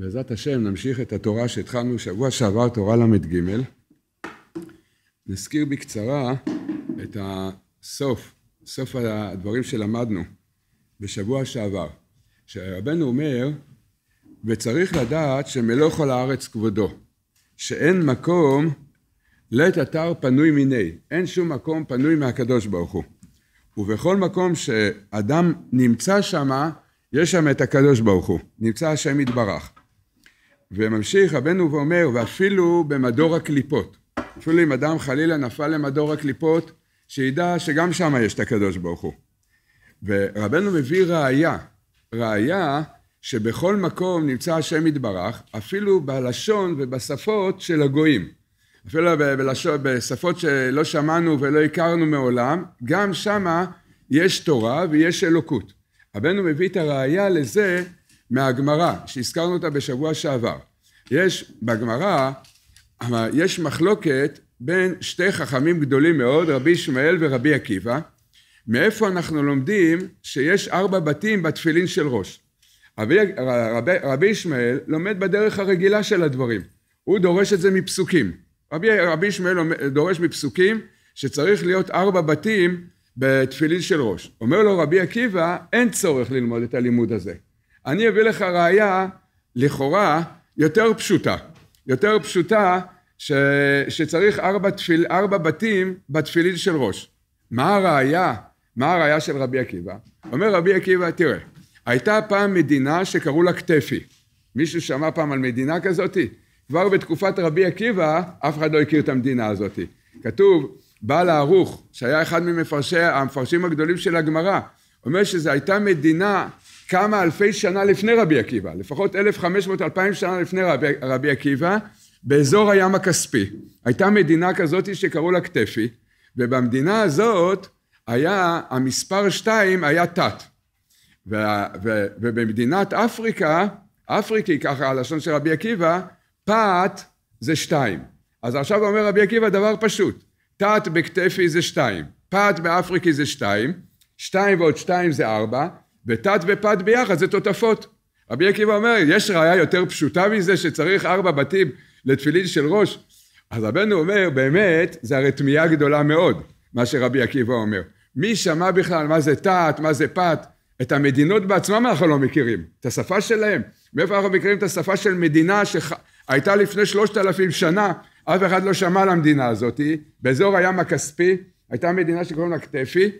בעזרת השם נמשיך את התורה שהתחלנו שבוע שעבר, תורה ל"ג. נזכיר בקצרה את הסוף, סוף הדברים שלמדנו בשבוע שעבר. שרבנו אומר, וצריך לדעת שמלוא כל הארץ כבודו, שאין מקום לית אתר פנוי מיני, אין שום מקום פנוי מהקדוש ברוך הוא. ובכל מקום שאדם נמצא שמה, יש שם את הקדוש ברוך הוא, נמצא השם יתברך. וממשיך רבנו ואומר, ואפילו במדור הקליפות. אפילו אם אדם חלילה נפל למדור הקליפות, שידע שגם שם יש את הקדוש ברוך הוא. ורבנו מביא ראייה, ראייה שבכל מקום נמצא השם יתברך, אפילו בלשון ובשפות של הגויים. אפילו בלשון, בשפות שלא שמענו ולא הכרנו מעולם, גם שמה יש תורה ויש אלוקות. רבנו מביא את הראייה לזה מהגמרא, שהזכרנו אותה בשבוע שעבר. יש בגמרא, יש מחלוקת בין שתי חכמים גדולים מאוד, רבי ישמעאל ורבי עקיבא. מאיפה אנחנו לומדים שיש ארבע בתים בתפילין של ראש? רבי, רבי, רבי ישמעאל לומד בדרך הרגילה של הדברים. הוא דורש את זה מפסוקים. רבי, רבי ישמעאל דורש מפסוקים שצריך להיות ארבע בתים בתפילין של ראש. אומר לו רבי עקיבא, אין צורך ללמוד את הלימוד הזה. אני אביא לך ראייה לכאורה יותר פשוטה, יותר פשוטה ש, שצריך ארבע, תפיל, ארבע בתים בתפילין של ראש. מה הראייה? מה הראייה של רבי עקיבא? אומר רבי עקיבא, תראה, הייתה פעם מדינה שקראו לה כתפי. מישהו שמע פעם על מדינה כזאתי? כבר בתקופת רבי עקיבא, אף אחד לא הכיר את המדינה הזאתי. כתוב, בעל הערוך, שהיה אחד ממפרשי המפרשים הגדולים של הגמרא, אומר שזו הייתה מדינה כמה אלפי שנה לפני רבי עקיבא, לפחות 1,500-2,000 שנה לפני רבי, רבי עקיבא, באזור הים הכספי. הייתה מדינה כזאת שקראו לה כתפי, ובמדינה הזאת היה, המספר שתיים היה תת. ו, ו, ובמדינת אפריקה, אפריקי ככה הלשון של רבי עקיבא, פת זה שתיים. אז עכשיו אומר רבי עקיבא דבר פשוט, תת בכתפי זה שתיים, פת באפריקי זה שתיים, שתיים ועוד שתיים זה ארבע, ותת ופת ביחד זה תותפות. רבי עקיבא אומר, יש ראיה יותר פשוטה מזה שצריך ארבע בתים לתפילין של ראש? אז רבנו אומר, באמת, זה הרי תמיהה גדולה מאוד, מה שרבי עקיבא אומר. מי שמע בכלל מה זה תת, מה זה פת? את המדינות בעצמם אנחנו לא מכירים, את השפה שלהם. מאיפה אנחנו מכירים את השפה של מדינה שהייתה שח... לפני שלושת אלפים שנה, אף אחד לא שמע על המדינה הזאתי, באזור הים הכספי, הייתה מדינה שקוראים לה כתפי,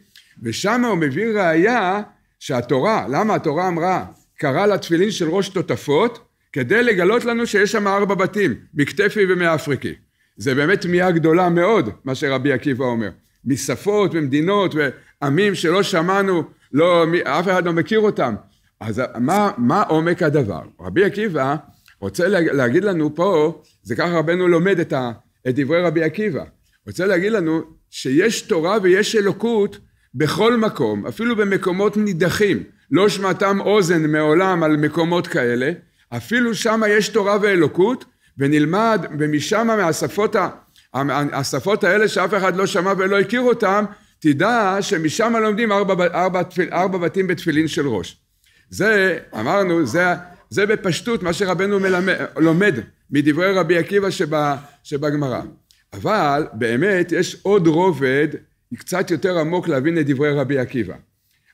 ושם הוא מביא ראייה שהתורה, למה התורה אמרה, קרא לתפילין של ראש תותפות, כדי לגלות לנו שיש שם ארבע בתים, מכתפי ומאפריקי. זה באמת תמיהה גדולה מאוד, מה שרבי עקיבא אומר. משפות ומדינות ועמים שלא שמענו, לא, אף אחד לא מכיר אותם. אז מה, מה עומק הדבר? רבי עקיבא רוצה להגיד לנו פה, זה ככה רבנו לומד את, ה, את דברי רבי עקיבא. רוצה להגיד לנו שיש תורה ויש אלוקות בכל מקום, אפילו במקומות נידחים, לא שמעתם אוזן מעולם על מקומות כאלה, אפילו שם יש תורה ואלוקות, ונלמד, ומשם מהשפות, השפות האלה שאף אחד לא שמע ולא הכיר אותם, תדע שמשם לומדים ארבע, ארבע, ארבע בתים בתפילין של ראש. זה, אמרנו, זה, זה בפשטות מה שרבנו מלמד, לומד מדברי רבי עקיבא שבגמרא. אבל באמת יש עוד רובד קצת יותר עמוק להבין את דברי רבי עקיבא.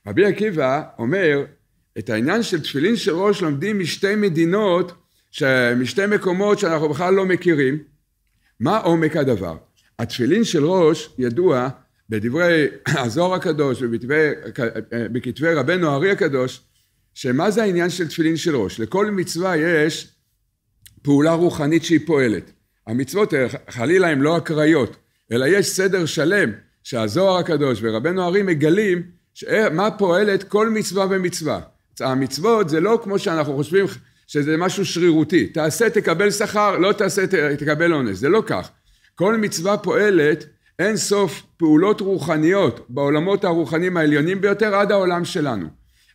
רבי עקיבא אומר, את העניין של תפילין של ראש לומדים משתי מדינות, משתי מקומות שאנחנו בכלל לא מכירים. מה עומק הדבר? התפילין של ראש ידוע בדברי הזוהר הקדוש ובכתבי רבנו הארי הקדוש, שמה זה העניין של תפילין של ראש? לכל מצווה יש פעולה רוחנית שהיא פועלת. המצוות אה, חלילה הן לא אקראיות, אלא יש סדר שלם שהזוהר הקדוש ורבנו הרי מגלים אה, מה פועלת כל מצווה ומצווה. המצוות זה לא כמו שאנחנו חושבים שזה משהו שרירותי. תעשה תקבל שכר, לא תעשה תקבל עונש. זה לא כך. כל מצווה פועלת אין סוף פעולות רוחניות בעולמות הרוחניים העליונים ביותר עד העולם שלנו.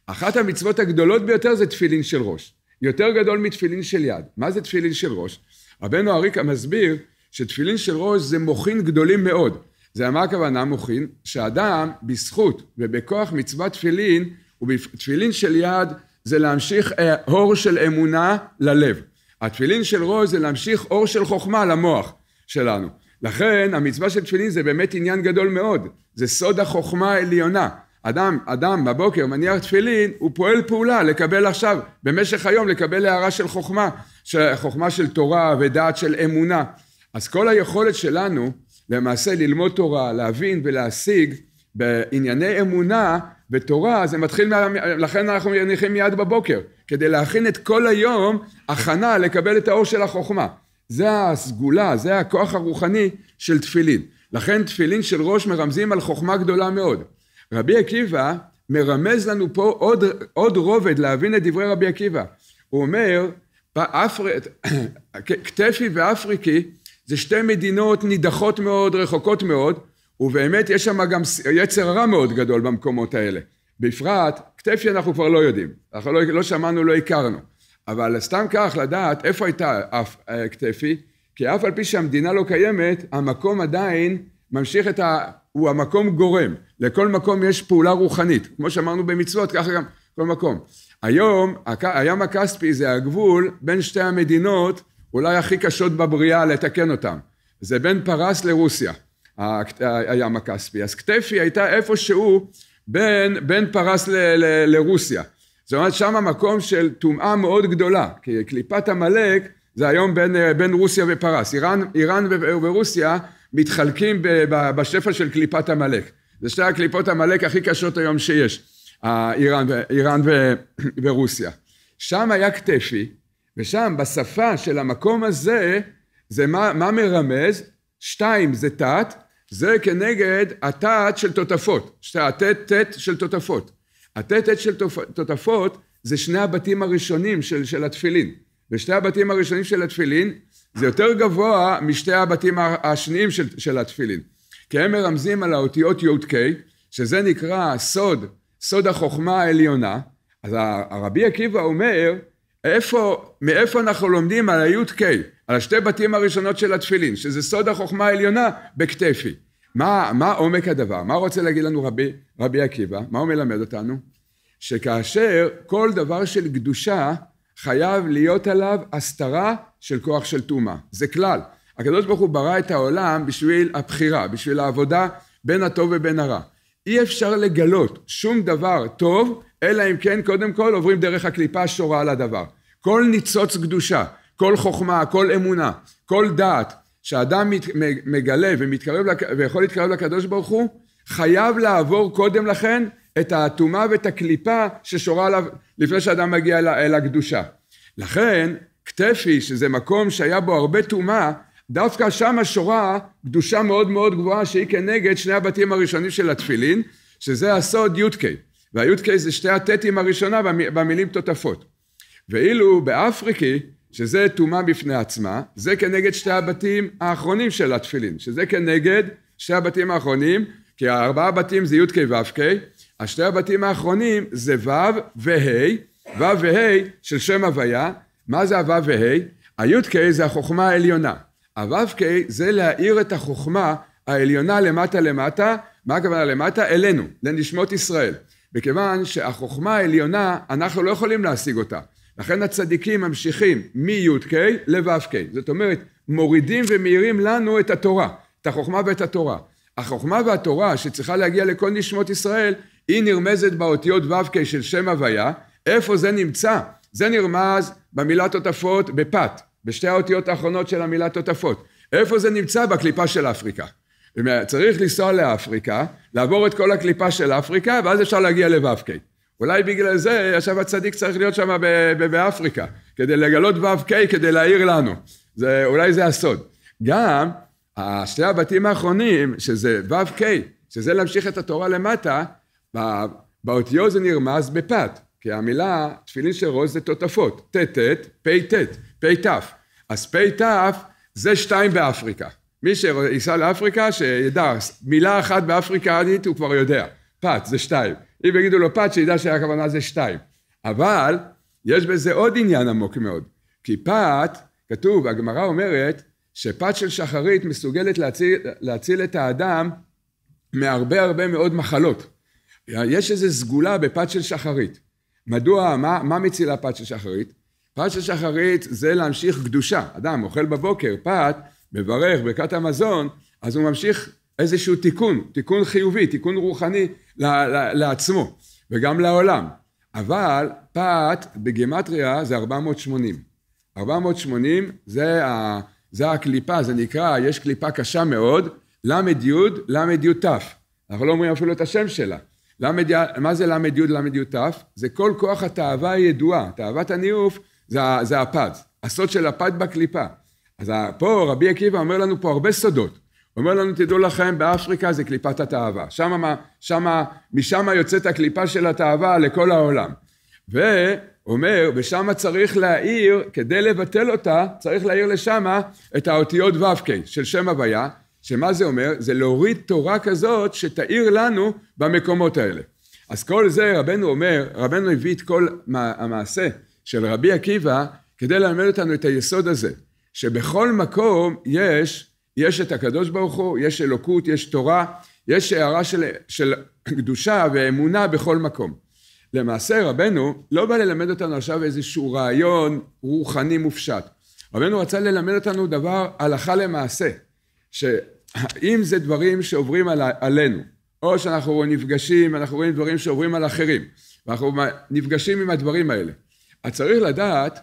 אחת המצוות הגדולות ביותר זה תפילין של ראש. יותר גדול מתפילין של יד. מה זה תפילין של ראש? רבנו אריקה מסביר שתפילין של ראש זה מוחין גדולים מאוד. זה מה הכוונה מוחין? שאדם בזכות ובכוח מצוות תפילין, תפילין של יד זה להמשיך אה, אור של אמונה ללב. התפילין של ראש זה להמשיך אור של חוכמה למוח שלנו. לכן המצווה של תפילין זה באמת עניין גדול מאוד, זה סוד החוכמה העליונה. אדם, אדם בבוקר מניח תפילין, הוא פועל פעולה לקבל עכשיו, במשך היום לקבל הערה של חוכמה, של, חוכמה של תורה ודעת של אמונה. אז כל היכולת שלנו למעשה ללמוד תורה, להבין ולהשיג בענייני אמונה ותורה, זה מתחיל, מה... לכן אנחנו מניחים מיד בבוקר, כדי להכין את כל היום הכנה לקבל את האור של החוכמה. זה הסגולה, זה הכוח הרוחני של תפילין. לכן תפילין של ראש מרמזים על חוכמה גדולה מאוד. רבי עקיבא מרמז לנו פה עוד, עוד רובד להבין את דברי רבי עקיבא. הוא אומר, אפר... כתפי ואפריקי זה שתי מדינות נידחות מאוד, רחוקות מאוד, ובאמת יש שם גם יצר רע מאוד גדול במקומות האלה. בפרט, כתפי אנחנו כבר לא יודעים, אנחנו לא, לא שמענו, לא הכרנו. אבל סתם כך לדעת איפה הייתה אף, אה, כתפי, כי אף על פי שהמדינה לא קיימת, המקום עדיין ממשיך את ה... הוא המקום גורם. לכל מקום יש פעולה רוחנית. כמו שאמרנו במצוות, ככה גם כל מקום. היום, הים הכספי זה הגבול בין שתי המדינות אולי הכי קשות בבריאה לתקן אותם. זה בין פרס לרוסיה, הים הכספי. אז כתפי הייתה איפשהו בין, בין פרס ל, ל, לרוסיה. זאת אומרת, שם המקום של טומאה מאוד גדולה, כי קליפת עמלק זה היום בין, בין רוסיה ופרס. איראן, איראן ו, ורוסיה מתחלקים בשפע של קליפת עמלק. זה שתי הקליפות עמלק הכי קשות היום שיש, איראן, איראן ו, ורוסיה. שם היה כתפי, ושם בשפה של המקום הזה, זה מה, מה מרמז? שתיים זה תת, זה כנגד התת של תותפות, התת-תת של תותפות. התת-תת של תותפות זה שני הבתים הראשונים של, של התפילין. ושתי הבתים הראשונים של התפילין זה יותר גבוה משתי הבתים השניים של, של התפילין. כי הם מרמזים על האותיות י"ק, שזה נקרא סוד, סוד החוכמה העליונה. אז הרבי עקיבא אומר איפה, מאיפה אנחנו לומדים על קיי, על השתי בתים הראשונות של התפילין, שזה סוד החוכמה העליונה בכתפי. מה, מה עומק הדבר? מה רוצה להגיד לנו רבי, רבי עקיבא? מה הוא מלמד אותנו? שכאשר כל דבר של קדושה חייב להיות עליו הסתרה של כוח של טומאה. זה כלל. הקדוש ברוך הוא ברא את העולם בשביל הבחירה, בשביל העבודה בין הטוב ובין הרע. אי אפשר לגלות שום דבר טוב, אלא אם כן קודם כל עוברים דרך הקליפה השורה על הדבר. כל ניצוץ קדושה, כל חוכמה, כל אמונה, כל דעת, שאדם מת, מגלה ומתקרב, ויכול להתקרב לקדוש ברוך הוא, חייב לעבור קודם לכן את האטומה ואת הקליפה ששורה עליו לפני שאדם מגיע אל, הקדושה. לכן, כתפי, שזה מקום שהיה בו הרבה טומאה, דווקא שם השורה קדושה מאוד מאוד גבוהה שהיא כנגד שני הבתים הראשונים של התפילין, שזה הסוד י"ק. והי"ק זה שתי הטטים הראשונה במילים תותפות. ואילו באפריקי, שזה טומאה בפני עצמה, זה כנגד שתי הבתים האחרונים של התפילין, שזה כנגד שתי הבתים האחרונים, כי הארבעה בתים זה י"ק ו"ק, השתי הבתים האחרונים זה ו' וה', ו' וה' של שם הוויה, מה זה הו' וה'? הי"ק זה החוכמה העליונה. הו"ק זה להאיר את החוכמה העליונה למטה למטה, מה הכוונה למטה? אלינו, לנשמות ישראל. מכיוון שהחוכמה העליונה, אנחנו לא יכולים להשיג אותה. לכן הצדיקים ממשיכים מי"ק לו"ק. זאת אומרת, מורידים ומאירים לנו את התורה, את החוכמה ואת התורה. החוכמה והתורה שצריכה להגיע לכל נשמות ישראל, היא נרמזת באותיות ו"ק של שם הוויה. איפה זה נמצא? זה נרמז במילת עוטפות בפת. בשתי האותיות האחרונות של המילה תותפות. איפה זה נמצא? בקליפה של אפריקה. צריך לנסוע לאפריקה, לעבור את כל הקליפה של אפריקה, ואז אפשר להגיע לו"ק. אולי בגלל זה עכשיו הצדיק צריך להיות שם באפריקה, כדי לגלות ו"ק, כדי להעיר לנו. זה, אולי זה הסוד. גם שתי הבתים האחרונים, שזה ו"ק, שזה להמשיך את התורה למטה, באותיות זה נרמז בפת, כי המילה תפילין של ראש זה תותפות, טט, פט, פ"ת. אז פ"ת זה שתיים באפריקה. מי שייסע לאפריקה, שידע, מילה אחת באפריקנית הוא כבר יודע. פת זה שתיים. אם יגידו לו פת, שידע שהכוונה זה שתיים. אבל יש בזה עוד עניין עמוק מאוד. כי פת, כתוב, הגמרא אומרת, שפת של שחרית מסוגלת להציל, להציל את האדם מהרבה הרבה מאוד מחלות. יש איזו סגולה בפת של שחרית. מדוע, מה, מה מצילה פת של שחרית? פת של שחרית זה להמשיך קדושה. אדם אוכל בבוקר פת, מברך, ברכת המזון, אז הוא ממשיך איזשהו תיקון, תיקון חיובי, תיקון רוחני לעצמו וגם לעולם. אבל פת בגימטריה זה 480. 480 זה, ה, זה הקליפה, זה נקרא, יש קליפה קשה מאוד, ל"י, ל"י ת'. אנחנו לא אומרים אפילו את השם שלה. למד, מה זה ל"י ל"י ת'? זה כל כוח התאווה הידועה. תאוות הניאוף זה, זה הפד, הסוד של הפד בקליפה. אז פה רבי עקיבא אומר לנו פה הרבה סודות. הוא אומר לנו, תדעו לכם, באפריקה זה קליפת התאווה. שמה, שמה, משם יוצאת הקליפה של התאווה לכל העולם. ואומר, ושם צריך להעיר, כדי לבטל אותה, צריך להעיר לשם את האותיות ו"ק של שם הוויה, שמה זה אומר? זה להוריד תורה כזאת שתאיר לנו במקומות האלה. אז כל זה רבנו אומר, רבנו הביא את כל המעשה של רבי עקיבא, כדי ללמד אותנו את היסוד הזה, שבכל מקום יש, יש את הקדוש ברוך הוא, יש אלוקות, יש תורה, יש הערה של, של קדושה ואמונה בכל מקום. למעשה רבנו לא בא ללמד אותנו עכשיו איזשהו רעיון רוחני מופשט. רבנו רצה ללמד אותנו דבר הלכה למעשה, שאם זה דברים שעוברים על, עלינו, או שאנחנו נפגשים, אנחנו רואים דברים שעוברים על אחרים, ואנחנו נפגשים עם הדברים האלה. אז צריך לדעת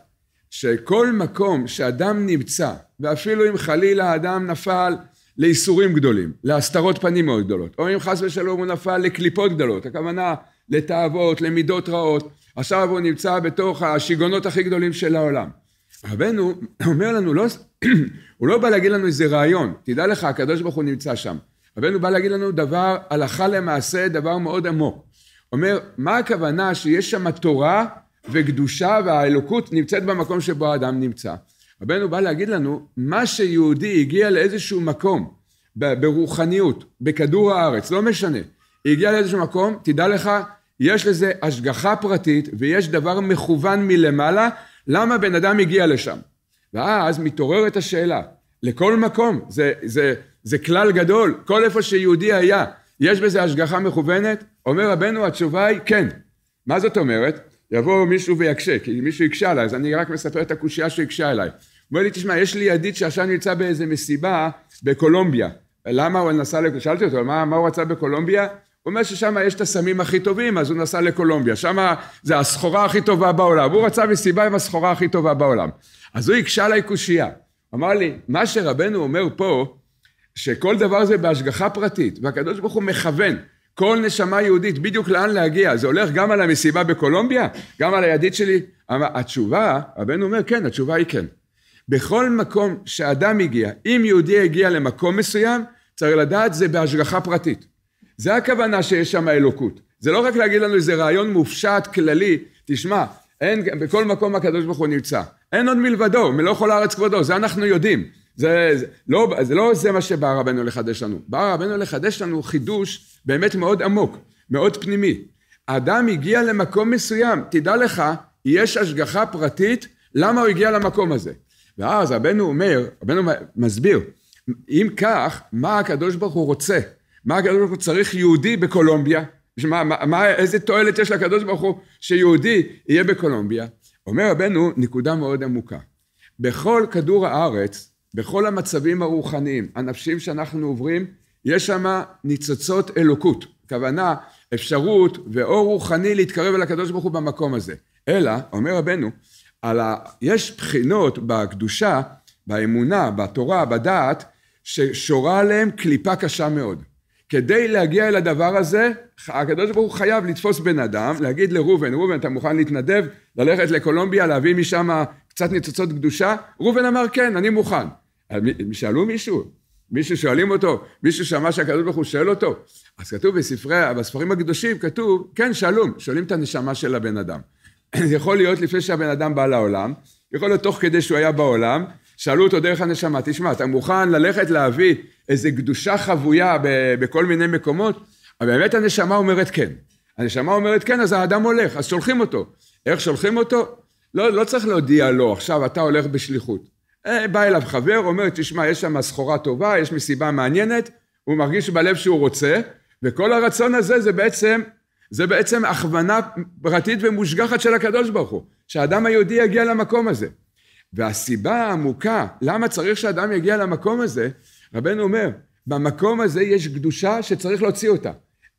שכל מקום שאדם נמצא, ואפילו אם חלילה אדם נפל לאיסורים גדולים, להסתרות פנים מאוד גדולות, או אם חס ושלום הוא נפל לקליפות גדולות, הכוונה לתאוות, למידות רעות, עכשיו הוא נמצא בתוך השיגעונות הכי גדולים של העולם. רבנו אומר לנו, לא, הוא לא בא להגיד לנו איזה רעיון, תדע לך, הקדוש ברוך הוא נמצא שם. רבנו בא להגיד לנו דבר, הלכה למעשה, דבר מאוד עמוק. אומר, מה הכוונה שיש שם תורה וקדושה והאלוקות נמצאת במקום שבו האדם נמצא. רבנו בא להגיד לנו, מה שיהודי הגיע לאיזשהו מקום, ברוחניות, בכדור הארץ, לא משנה, הגיע לאיזשהו מקום, תדע לך, יש לזה השגחה פרטית ויש דבר מכוון מלמעלה, למה בן אדם הגיע לשם? ואז מתעוררת השאלה, לכל מקום, זה, זה, זה כלל גדול, כל איפה שיהודי היה, יש בזה השגחה מכוונת? אומר רבנו, התשובה היא כן. מה זאת אומרת? יבוא מישהו ויקשה, כי מישהו יקשה עליי, אז אני רק מספר את הקושייה שהקשה עליי. הוא אומר לי, תשמע, יש לי ידיד שעכשיו נמצא באיזה מסיבה בקולומביה. למה הוא נסע, שאלתי אותו, מה, מה הוא רצה בקולומביה? הוא אומר ששם יש את הסמים הכי טובים, אז הוא נסע לקולומביה. שם זה הסחורה הכי טובה בעולם. הוא רצה מסיבה עם הסחורה הכי טובה בעולם. אז הוא הקשה עליי קושייה. אמר לי, מה שרבנו אומר פה, שכל דבר זה בהשגחה פרטית, והקדוש ברוך הוא מכוון. כל נשמה יהודית, בדיוק לאן להגיע. זה הולך גם על המסיבה בקולומביה, גם על הידיד שלי. התשובה, הבן אומר, כן, התשובה היא כן. בכל מקום שאדם הגיע, אם יהודי הגיע למקום מסוים, צריך לדעת זה בהשגחה פרטית. זה הכוונה שיש שם אלוקות. זה לא רק להגיד לנו איזה רעיון מופשט, כללי, תשמע, אין, בכל מקום הקדוש ברוך הוא נמצא. אין עוד מלבדו, מלוא כל הארץ כבודו, זה אנחנו יודעים. זה, זה, לא, זה לא זה מה שבא רבנו לחדש לנו. בא רבנו לחדש לנו חידוש באמת מאוד עמוק, מאוד פנימי. האדם הגיע למקום מסוים, תדע לך, יש השגחה פרטית למה הוא הגיע למקום הזה. ואז רבנו אומר, רבנו מסביר, אם כך, מה הקדוש ברוך הוא רוצה? מה הקדוש ברוך הוא צריך יהודי בקולומביה? שמה, מה, מה, איזה תועלת יש לקדוש ברוך הוא שיהודי יהיה בקולומביה? אומר רבנו, נקודה מאוד עמוקה. בכל כדור הארץ, בכל המצבים הרוחניים, הנפשיים שאנחנו עוברים, יש שם ניצוצות אלוקות, כוונה, אפשרות ואור רוחני להתקרב אל הקדוש ברוך הוא במקום הזה. אלא, אומר רבנו, ה... יש בחינות בקדושה, באמונה, בתורה, בדעת, ששורה עליהם קליפה קשה מאוד. כדי להגיע אל הדבר הזה, הקדוש ברוך הוא חייב לתפוס בן אדם, להגיד לראובן, ראובן, אתה מוכן להתנדב, ללכת לקולומביה, להביא משם קצת ניצוצות קדושה? ראובן אמר, כן, אני מוכן. שאלו מישהו, מישהו שואלים אותו, מישהו שמע שהקדוש ברוך הוא שואל אותו? אז כתוב בספרי, בספרים הקדושים, כתוב, כן, שאלום, שואלים את הנשמה של הבן אדם. יכול להיות לפני שהבן אדם בא לעולם, יכול להיות תוך כדי שהוא היה בעולם, שאלו אותו דרך הנשמה, תשמע, אתה מוכן ללכת להביא איזה קדושה חבויה בכל מיני מקומות? אבל באמת הנשמה אומרת כן. הנשמה אומרת כן, אז האדם הולך, אז שולחים אותו. איך שולחים אותו? לא, לא צריך להודיע לו, עכשיו אתה הולך בשליחות. אה, בא אליו חבר, אומר, תשמע, יש שם סחורה טובה, יש מסיבה מעניינת, הוא מרגיש בלב שהוא רוצה, וכל הרצון הזה זה בעצם, זה בעצם הכוונה פרטית ומושגחת של הקדוש ברוך הוא, שהאדם היהודי יגיע למקום הזה. והסיבה העמוקה, למה צריך שאדם יגיע למקום הזה, רבנו אומר, במקום הזה יש קדושה שצריך להוציא אותה.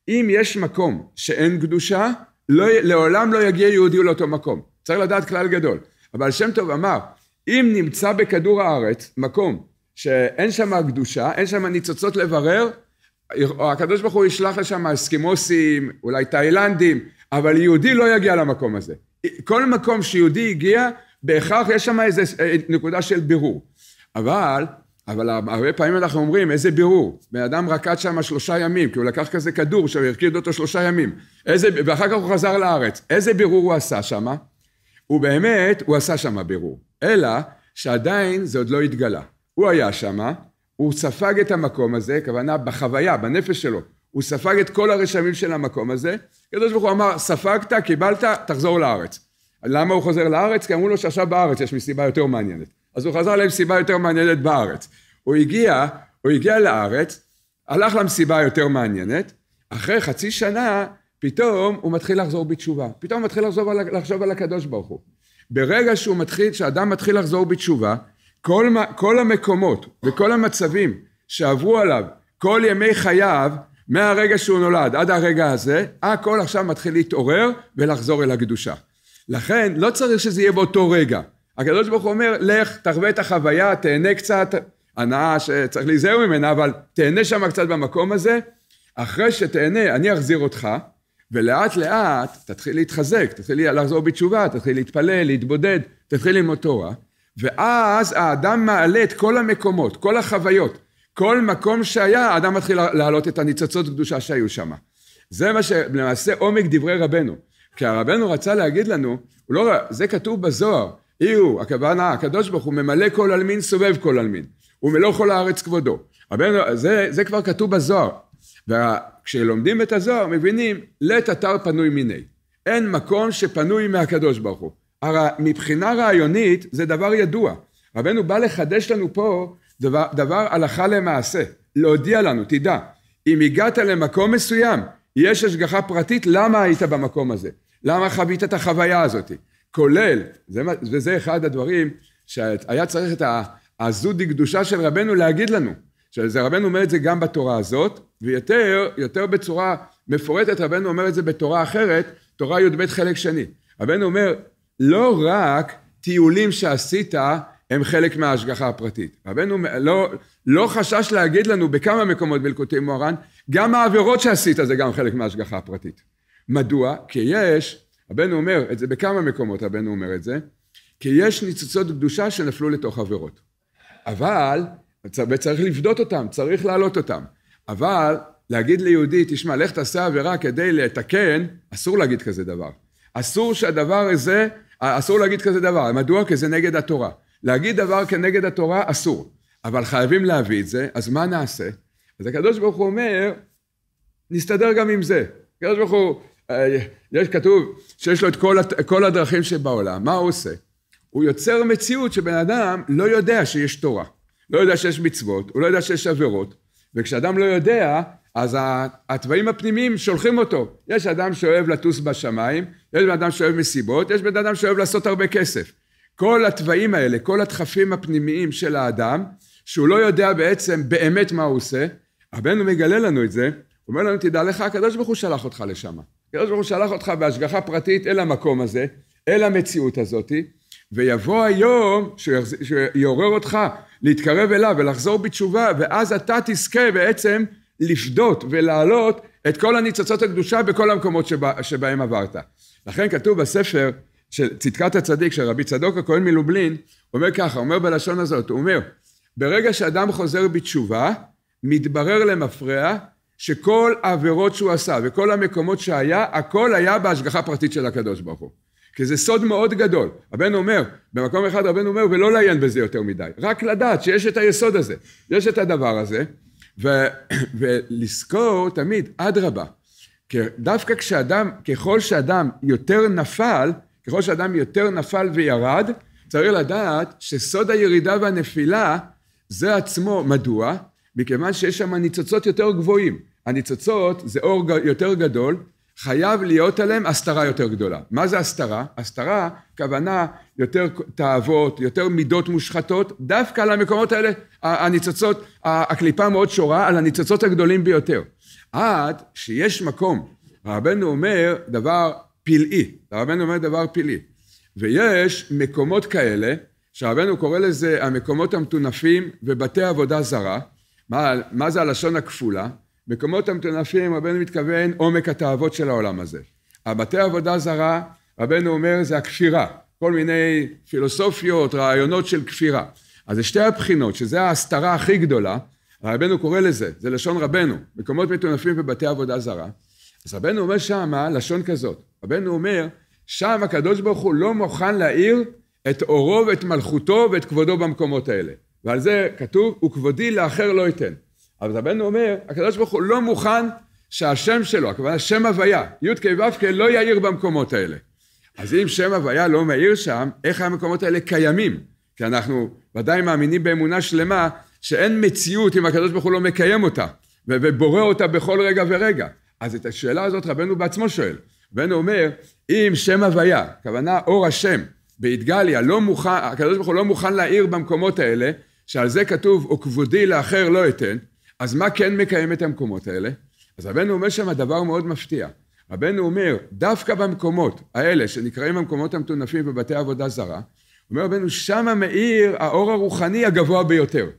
אם יש מקום שאין קדושה, לא, לעולם לא יגיע יהודי לאותו מקום. צריך לדעת כלל גדול. אבל שם טוב אמר, אם נמצא בכדור הארץ מקום שאין שם קדושה, אין שם ניצוצות לברר, הקדוש ברוך הוא ישלח לשם אסקימוסים, אולי תאילנדים, אבל יהודי לא יגיע למקום הזה. כל מקום שיהודי הגיע, בהכרח יש שם איזה אה, נקודה של בירור. אבל, אבל הרבה פעמים אנחנו אומרים, איזה בירור? בן אדם רקד שם שלושה ימים, כי הוא לקח כזה כדור שהרקיד אותו שלושה ימים. איזה, ואחר כך הוא חזר לארץ. איזה בירור הוא עשה שם? הוא באמת, הוא עשה שם בירור. אלא שעדיין זה עוד לא התגלה. הוא היה שם, הוא ספג את המקום הזה, כוונה בחוויה, בנפש שלו. הוא ספג את כל הרשמים של המקום הזה. הקדוש ברוך הוא אמר, ספגת, קיבלת, תחזור לארץ. למה הוא חוזר לארץ? כי אמרו לו שעכשיו בארץ יש מסיבה יותר מעניינת. אז הוא חזר למסיבה יותר מעניינת בארץ. הוא הגיע, הוא הגיע לארץ, הלך למסיבה היותר מעניינת, אחרי חצי שנה פתאום הוא מתחיל לחזור בתשובה. פתאום הוא מתחיל לחזור על, לחשוב על הקדוש ברוך הוא. ברגע שהוא מתחיל, שאדם מתחיל לחזור בתשובה, כל, כל המקומות וכל המצבים שעברו עליו כל ימי חייו, מהרגע שהוא נולד עד הרגע הזה, הכל עכשיו מתחיל להתעורר ולחזור אל הקדושה. לכן לא צריך שזה יהיה באותו רגע. הקדוש ברוך הוא אומר, לך, תחווה את החוויה, תהנה קצת, הנאה שצריך להיזהר ממנה, אבל תהנה שם קצת במקום הזה. אחרי שתהנה, אני אחזיר אותך, ולאט לאט תתחיל להתחזק, תתחיל לחזור בתשובה, תתחיל להתפלל, להתבודד, תתחיל ללמוד תורה, ואז האדם מעלה את כל המקומות, כל החוויות, כל מקום שהיה, האדם מתחיל להעלות את הניצוצות קדושה שהיו שם. זה מה שלמעשה עומק דברי רבנו. כי הרבנו רצה להגיד לנו, לא, זה כתוב בזוהר, אי הוא, הכוונה, הקדוש ברוך הוא ממלא כל עלמין, סובב כל עלמין, ומלוא כל הארץ כבודו. רבנו, זה, זה כבר כתוב בזוהר, וכשלומדים את הזוהר מבינים לית אתר פנוי מיני. אין מקום שפנוי מהקדוש ברוך הוא. הרי מבחינה רעיונית זה דבר ידוע. רבנו בא לחדש לנו פה דבר, דבר הלכה למעשה, להודיע לנו, תדע, אם הגעת למקום מסוים, יש השגחה פרטית למה היית במקום הזה, למה חווית את החוויה הזאת, כולל, זה, וזה אחד הדברים שהיה צריך את הזו דקדושה של רבנו להגיד לנו, אז רבנו אומר את זה גם בתורה הזאת, ויותר, יותר בצורה מפורטת, רבנו אומר את זה בתורה אחרת, תורה י"ב חלק שני. רבנו אומר, לא רק טיולים שעשית הם חלק מההשגחה הפרטית. רבנו לא, לא חשש להגיד לנו בכמה מקומות בלקוטי מוהר"ן, גם העבירות שעשית זה גם חלק מההשגחה הפרטית. מדוע? כי יש, רבנו אומר את זה בכמה מקומות, רבנו אומר את זה, כי יש ניצוצות קדושה שנפלו לתוך עבירות. אבל וצריך לפדות אותם, צריך להעלות אותם. אבל להגיד ליהודי, תשמע, לך תעשה עבירה כדי לתקן, אסור להגיד כזה דבר. אסור שהדבר הזה, אסור להגיד כזה דבר. מדוע? כי זה נגד התורה. להגיד דבר כנגד התורה, אסור. אבל חייבים להביא את זה, אז מה נעשה? אז הקדוש ברוך הוא אומר, נסתדר גם עם זה. הקדוש ברוך הוא, אה, יש כתוב שיש לו את כל, כל הדרכים שבעולם, מה הוא עושה? הוא יוצר מציאות שבן אדם לא יודע שיש תורה. לא יודע שיש מצוות, הוא לא יודע שיש עבירות, וכשאדם לא יודע, אז התוואים הפנימיים שולחים אותו. יש אדם שאוהב לטוס בשמיים, יש בן אדם שאוהב מסיבות, יש בן אדם שאוהב לעשות הרבה כסף. כל התוואים האלה, כל הדחפים הפנימיים של האדם, שהוא לא יודע בעצם באמת מה הוא עושה, רבנו מגלה לנו את זה, הוא אומר לנו, תדע לך, הקדוש ברוך הוא שלח אותך לשם. הקדוש ברוך הוא שלח אותך בהשגחה פרטית אל המקום הזה, אל המציאות הזאת, ויבוא היום שיעורר אותך להתקרב אליו ולחזור בתשובה, ואז אתה תזכה בעצם לפדות ולהעלות את כל הניצוצות הקדושה בכל המקומות שבה, שבהם עברת. לכן כתוב בספר של צדקת הצדיק של רבי צדוק הכהן מלובלין, אומר ככה, אומר בלשון הזאת, הוא אומר, ברגע שאדם חוזר בתשובה, מתברר למפרע שכל העבירות שהוא עשה וכל המקומות שהיה, הכל היה בהשגחה פרטית של הקדוש ברוך הוא. כי זה סוד מאוד גדול. הבן אומר, במקום אחד הבן אומר, ולא לעיין בזה יותר מדי, רק לדעת שיש את היסוד הזה, יש את הדבר הזה, ו- ולזכור תמיד, אדרבה, דווקא כשאדם, ככל שאדם יותר נפל, ככל שאדם יותר נפל וירד, צריך לדעת שסוד הירידה והנפילה זה עצמו, מדוע? מכיוון שיש שם ניצוצות יותר גבוהים. הניצוצות זה אור יותר גדול, חייב להיות עליהם הסתרה יותר גדולה. מה זה הסתרה? הסתרה, כוונה יותר תאוות, יותר מידות מושחתות, דווקא על המקומות האלה, הניצוצות, הקליפה מאוד שורה, על הניצוצות הגדולים ביותר. עד שיש מקום, רבנו אומר דבר פלאי, רבנו אומר דבר פלאי. ויש מקומות כאלה, שרבנו קורא לזה המקומות המטונפים ובתי עבודה זרה. מה, מה זה הלשון הכפולה? מקומות המטונפים רבנו מתכוון עומק התאוות של העולם הזה. הבתי עבודה זרה רבנו אומר זה הכפירה, כל מיני פילוסופיות, רעיונות של כפירה. אז זה שתי הבחינות, שזה ההסתרה הכי גדולה, רבנו קורא לזה, זה לשון רבנו, מקומות מטונפים ובתי עבודה זרה. אז רבנו אומר שמה לשון כזאת, רבנו אומר שם הקדוש ברוך הוא לא מוכן להאיר את אורו ואת מלכותו ואת כבודו במקומות האלה. ועל זה כתוב, וכבודי לאחר לא אתן. אבל רבנו אומר, הקדוש ברוך הוא לא מוכן שהשם שלו, הכוונה שם הוויה, י"ק ו"ק לא יאיר במקומות האלה. אז אם שם הוויה לא מאיר שם, איך המקומות האלה קיימים? כי אנחנו ודאי מאמינים באמונה שלמה שאין מציאות אם הקדוש ברוך הוא לא מקיים אותה, ובורא אותה בכל רגע ורגע. אז את השאלה הזאת רבנו בעצמו שואל. רבנו אומר, אם שם הוויה, הכוונה אור השם, באתגליה, לא מוכן, הקדוש ברוך הוא לא מוכן להאיר במקומות האלה, שעל זה כתוב, וכבודי לאחר לא אתן, אז מה כן מקיים את המקומות האלה? אז רבנו אומר שם דבר מאוד מפתיע. רבנו אומר, דווקא במקומות האלה שנקראים המקומות המטונפים בבתי עבודה זרה, אומר רבנו, שמה מאיר האור הרוחני הגבוה ביותר.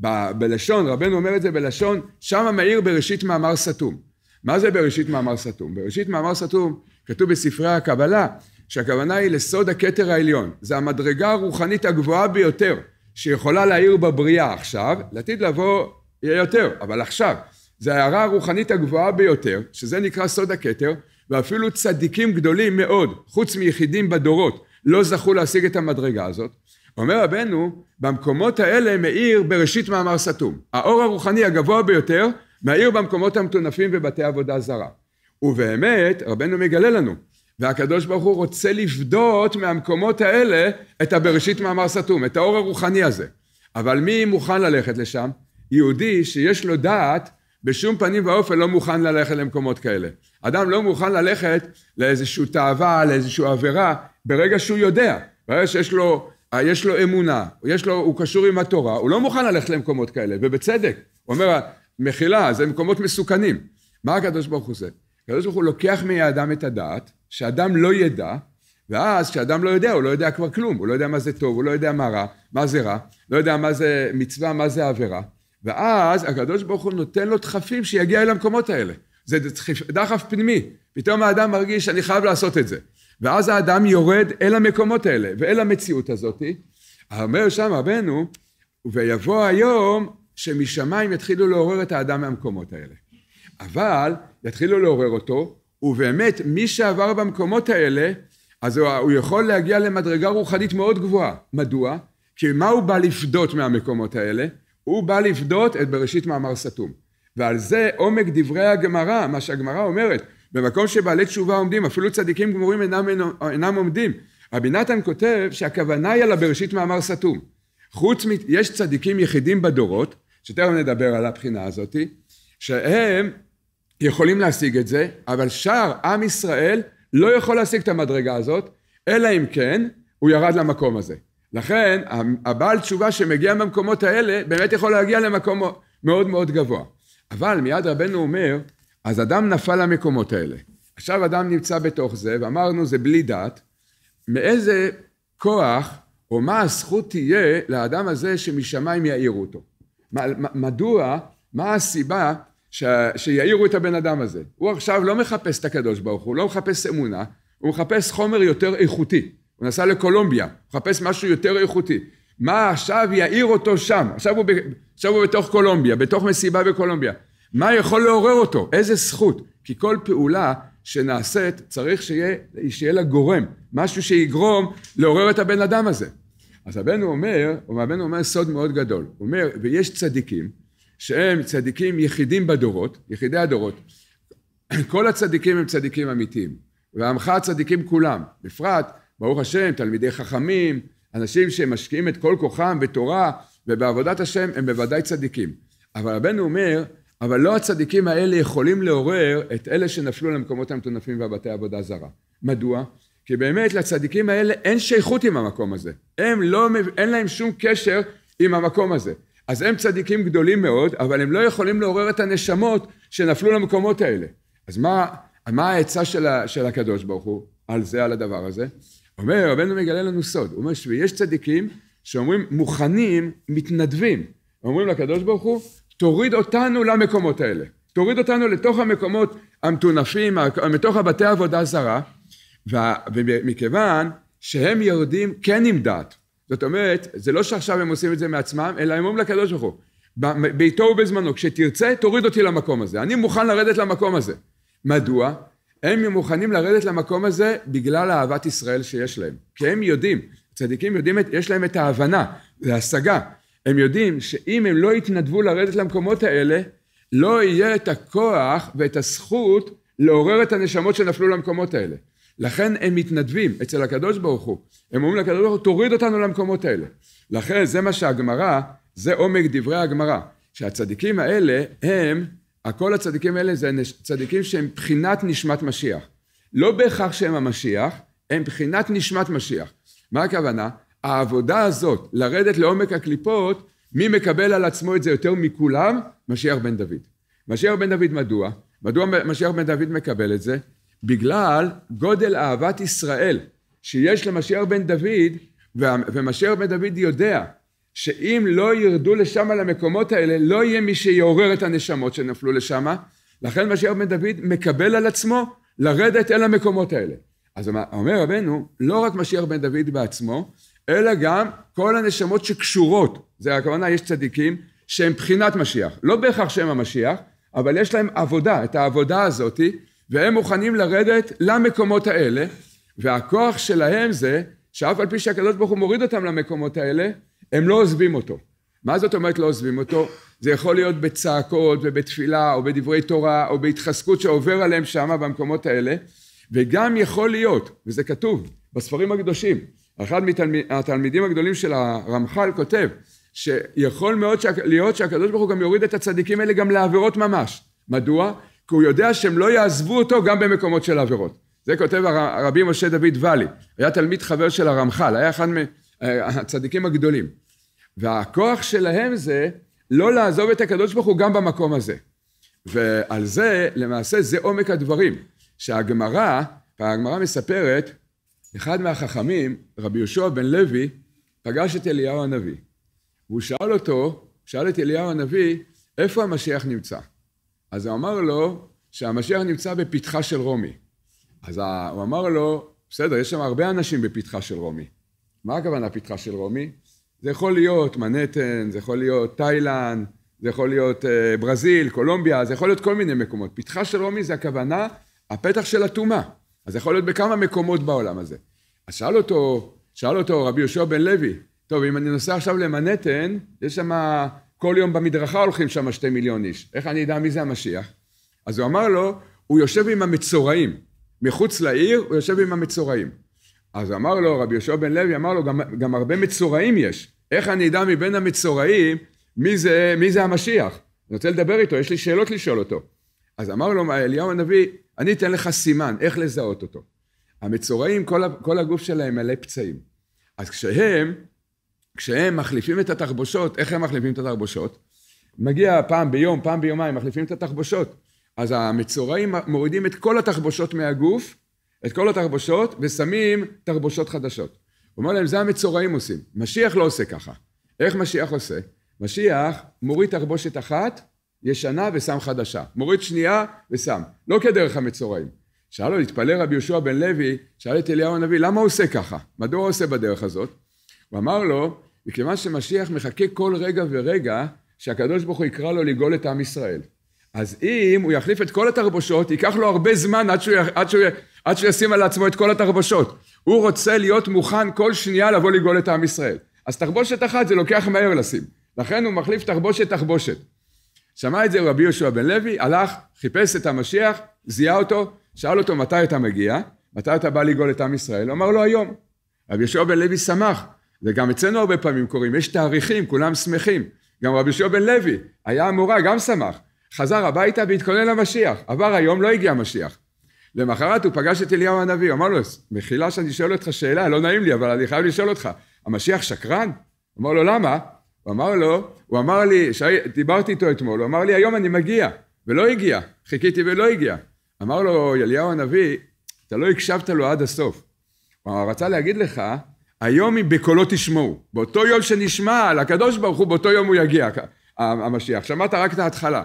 ב- בלשון, רבנו אומר את זה בלשון, שמה מאיר בראשית מאמר סתום. מה זה בראשית מאמר סתום? בראשית מאמר סתום כתוב בספרי הקבלה שהכוונה היא לסוד הכתר העליון. זה המדרגה הרוחנית הגבוהה ביותר שיכולה להאיר בבריאה עכשיו, לעתיד לבוא יהיה יותר, אבל עכשיו. זו ההערה הרוחנית הגבוהה ביותר, שזה נקרא סוד הכתר, ואפילו צדיקים גדולים מאוד, חוץ מיחידים בדורות, לא זכו להשיג את המדרגה הזאת. אומר רבנו, במקומות האלה מאיר בראשית מאמר סתום. האור הרוחני הגבוה ביותר מאיר במקומות המטונפים ובתי עבודה זרה. ובאמת, רבנו מגלה לנו, והקדוש ברוך הוא רוצה לפדות מהמקומות האלה את הבראשית מאמר סתום, את האור הרוחני הזה. אבל מי מוכן ללכת לשם? יהודי שיש לו דעת בשום פנים ואופן לא מוכן ללכת למקומות כאלה. אדם לא מוכן ללכת לאיזושהי תאווה, לאיזושהי עבירה, ברגע שהוא יודע, ברגע שיש לו, יש לו אמונה, יש לו, הוא קשור עם התורה, הוא לא מוכן ללכת למקומות כאלה, ובצדק. הוא אומר, מחילה, זה מקומות מסוכנים. מה הקדוש ברוך הוא עושה? הקדוש ברוך הוא לוקח מהאדם את הדעת, שאדם לא ידע, ואז כשאדם לא יודע, הוא לא יודע כבר כלום, הוא לא יודע מה זה טוב, הוא לא יודע מה רע, מה זה רע, לא יודע מה זה מצווה, מה זה עבירה. ואז הקדוש ברוך הוא נותן לו דחפים שיגיע אל המקומות האלה. זה דחף פנימי. פתאום האדם מרגיש, שאני חייב לעשות את זה. ואז האדם יורד אל המקומות האלה ואל המציאות הזאת. אומר שם רבנו, ויבוא היום שמשמיים יתחילו לעורר את האדם מהמקומות האלה. אבל יתחילו לעורר אותו, ובאמת מי שעבר במקומות האלה, אז הוא, הוא יכול להגיע למדרגה רוחנית מאוד גבוהה. מדוע? כי מה הוא בא לפדות מהמקומות האלה? הוא בא לפדות את בראשית מאמר סתום. ועל זה עומק דברי הגמרא, מה שהגמרא אומרת, במקום שבעלי תשובה עומדים, אפילו צדיקים גמורים אינם, אינם עומדים. רבי נתן כותב שהכוונה היא על הבראשית מאמר סתום. חוץ מ... יש צדיקים יחידים בדורות, שתכף נדבר על הבחינה הזאת, שהם יכולים להשיג את זה, אבל שאר עם ישראל לא יכול להשיג את המדרגה הזאת, אלא אם כן הוא ירד למקום הזה. לכן הבעל תשובה שמגיע מהמקומות האלה באמת יכול להגיע למקום מאוד מאוד גבוה. אבל מיד רבנו אומר, אז אדם נפל למקומות האלה. עכשיו אדם נמצא בתוך זה, ואמרנו זה בלי דת, מאיזה כוח או מה הזכות תהיה לאדם הזה שמשמיים יעירו אותו? מדוע, מה הסיבה ש... שיעירו את הבן אדם הזה? הוא עכשיו לא מחפש את הקדוש ברוך הוא, לא מחפש אמונה, הוא מחפש חומר יותר איכותי. הוא נסע לקולומביה, מחפש משהו יותר איכותי. מה עכשיו יעיר אותו שם? עכשיו הוא, ב... עכשיו הוא בתוך קולומביה, בתוך מסיבה בקולומביה. מה יכול לעורר אותו? איזה זכות? כי כל פעולה שנעשית צריך שיהיה, שיהיה לה גורם, משהו שיגרום לעורר את הבן אדם הזה. אז הבן הוא אומר, או הבן אומר סוד מאוד גדול, הוא אומר, ויש צדיקים שהם צדיקים יחידים בדורות, יחידי הדורות, כל הצדיקים הם צדיקים אמיתיים, ועמך הצדיקים כולם, בפרט ברוך השם, תלמידי חכמים, אנשים שמשקיעים את כל כוחם בתורה ובעבודת השם, הם בוודאי צדיקים. אבל רבנו אומר, אבל לא הצדיקים האלה יכולים לעורר את אלה שנפלו למקומות המטונפים והבתי עבודה זרה. מדוע? כי באמת לצדיקים האלה אין שייכות עם המקום הזה. הם לא, אין להם שום קשר עם המקום הזה. אז הם צדיקים גדולים מאוד, אבל הם לא יכולים לעורר את הנשמות שנפלו למקומות האלה. אז מה, מה העצה של, ה, של הקדוש ברוך הוא על זה, על הדבר הזה? אומר רבנו מגלה לנו סוד, הוא אומר שיש צדיקים שאומרים מוכנים, מתנדבים, אומרים לקדוש ברוך הוא תוריד אותנו למקומות האלה, תוריד אותנו לתוך המקומות המטונפים, מתוך הבתי עבודה זרה ומכיוון שהם יורדים כן עם דעת, זאת אומרת זה לא שעכשיו הם עושים את זה מעצמם אלא הם אומרים לקדוש ברוך הוא בעיתו ובזמנו כשתרצה תוריד אותי למקום הזה, אני מוכן לרדת למקום הזה, מדוע? הם מוכנים לרדת למקום הזה בגלל אהבת ישראל שיש להם. כי הם יודעים, צדיקים יודעים, יש להם את ההבנה, זה השגה. הם יודעים שאם הם לא יתנדבו לרדת למקומות האלה, לא יהיה את הכוח ואת הזכות לעורר את הנשמות שנפלו למקומות האלה. לכן הם מתנדבים אצל הקדוש ברוך הוא. הם אומרים לקדוש ברוך הוא, תוריד אותנו למקומות האלה. לכן זה מה שהגמרא, זה עומק דברי הגמרא, שהצדיקים האלה הם הכל הצדיקים האלה זה צדיקים שהם בחינת נשמת משיח. לא בהכרח שהם המשיח, הם בחינת נשמת משיח. מה הכוונה? העבודה הזאת, לרדת לעומק הקליפות, מי מקבל על עצמו את זה יותר מכולם? משיח בן דוד. משיח בן דוד מדוע? מדוע משיח בן דוד מקבל את זה? בגלל גודל אהבת ישראל שיש למשיח בן דוד, ומשיח בן דוד יודע שאם לא ירדו לשם למקומות האלה, לא יהיה מי שיעורר את הנשמות שנפלו לשם. לכן משיח בן דוד מקבל על עצמו לרדת אל המקומות האלה. אז אומר רבנו, לא רק משיח בן דוד בעצמו, אלא גם כל הנשמות שקשורות, זה הכוונה, יש צדיקים שהם בחינת משיח, לא בהכרח שהם המשיח, אבל יש להם עבודה, את העבודה הזאתי, והם מוכנים לרדת למקומות האלה, והכוח שלהם זה שאף על פי שהקדוש ברוך הוא מוריד אותם למקומות האלה, הם לא עוזבים אותו. מה זאת אומרת לא עוזבים אותו? זה יכול להיות בצעקות ובתפילה או בדברי תורה או בהתחזקות שעובר עליהם שמה במקומות האלה, וגם יכול להיות, וזה כתוב בספרים הקדושים, אחד מהתלמידים הגדולים של הרמח"ל כותב, שיכול מאוד שה... להיות שהקדוש ברוך הוא גם יוריד את הצדיקים האלה גם לעבירות ממש. מדוע? כי הוא יודע שהם לא יעזבו אותו גם במקומות של עבירות. זה כותב הרבי משה דוד ואלי, היה תלמיד חבר של הרמח"ל, היה אחד מ... הצדיקים הגדולים. והכוח שלהם זה לא לעזוב את הקדוש ברוך הוא גם במקום הזה. ועל זה, למעשה, זה עומק הדברים. שהגמרא, הגמרא מספרת, אחד מהחכמים, רבי יהושע בן לוי, פגש את אליהו הנביא. והוא שאל אותו, שאל את אליהו הנביא, איפה המשיח נמצא? אז הוא אמר לו שהמשיח נמצא בפתחה של רומי. אז הוא אמר לו, בסדר, יש שם הרבה אנשים בפתחה של רומי. מה הכוונה פיתחה של רומי? זה יכול להיות מנהטן, זה יכול להיות תאילנד, זה יכול להיות אה, ברזיל, קולומביה, זה יכול להיות כל מיני מקומות. פיתחה של רומי זה הכוונה, הפתח של הטומאה. אז זה יכול להיות בכמה מקומות בעולם הזה. אז שאל אותו, שאל אותו רבי יהושע בן לוי, טוב, אם אני נוסע עכשיו למנהטן, יש שם, כל יום במדרכה הולכים שם שתי מיליון איש. איך אני אדע מי זה המשיח? אז הוא אמר לו, הוא יושב עם המצורעים. מחוץ לעיר, הוא יושב עם המצורעים. אז אמר לו, רבי יהושע בן לוי אמר לו, גם, גם הרבה מצורעים יש. איך אני אדע מבין המצורעים מי זה, מי זה המשיח? אני רוצה לדבר איתו, יש לי שאלות לשאול אותו. אז אמר לו אליהו הנביא, אני אתן לך סימן, איך לזהות אותו. המצורעים, כל, כל הגוף שלהם מלא פצעים. אז כשהם, כשהם מחליפים את התחבושות, איך הם מחליפים את התחבושות? מגיע פעם ביום, פעם ביומיים, מחליפים את התחבושות. אז המצורעים מורידים את כל התחבושות מהגוף, את כל התרבושות ושמים תרבושות חדשות. הוא אומר להם, זה המצורעים עושים. משיח לא עושה ככה. איך משיח עושה? משיח מוריד תרבושת אחת, ישנה ושם חדשה. מוריד שנייה ושם. לא כדרך המצורעים. שאל לו, התפלא רבי יהושע בן לוי, שאל את אליהו הנביא, למה הוא עושה ככה? מדוע הוא עושה בדרך הזאת? הוא אמר לו, מכיוון שמשיח מחכה כל רגע ורגע שהקדוש ברוך הוא יקרא לו לגאול את עם ישראל. אז אם הוא יחליף את כל התרבושות, ייקח לו הרבה זמן עד שהוא, עד שהוא עד שישים על עצמו את כל התרבושות. הוא רוצה להיות מוכן כל שנייה לבוא לגאול את עם ישראל. אז תרבושת אחת זה לוקח מהר לשים. לכן הוא מחליף תרבושת תחבושת. שמע את זה רבי יהושע בן לוי, הלך, חיפש את המשיח, זיהה אותו, שאל אותו מתי אתה מגיע, מתי אתה בא לגאול את עם ישראל, הוא אמר לו היום. רבי יהושע בן לוי שמח, וגם אצלנו הרבה פעמים קוראים, יש תאריכים, כולם שמחים. גם רבי יהושע בן לוי, היה המורה, גם שמח. חזר הביתה והתכונן למשיח, עבר היום, לא הגיע המשיח. למחרת הוא פגש את אליהו הנביא, אמר לו, מחילה שאני שואל אותך שאלה, לא נעים לי, אבל אני חייב לשאול אותך, המשיח שקרן? אמר לו, למה? הוא אמר לו, הוא אמר לי, שי, דיברתי איתו אתמול, הוא אמר לי, היום אני מגיע, ולא הגיע, חיכיתי ולא הגיע. אמר לו אליהו הנביא, אתה לא הקשבת לו עד הסוף. הוא רצה להגיד לך, היום אם בקולו תשמעו, באותו יום שנשמע על הקדוש ברוך הוא, באותו יום הוא יגיע, המשיח. שמעת רק את ההתחלה.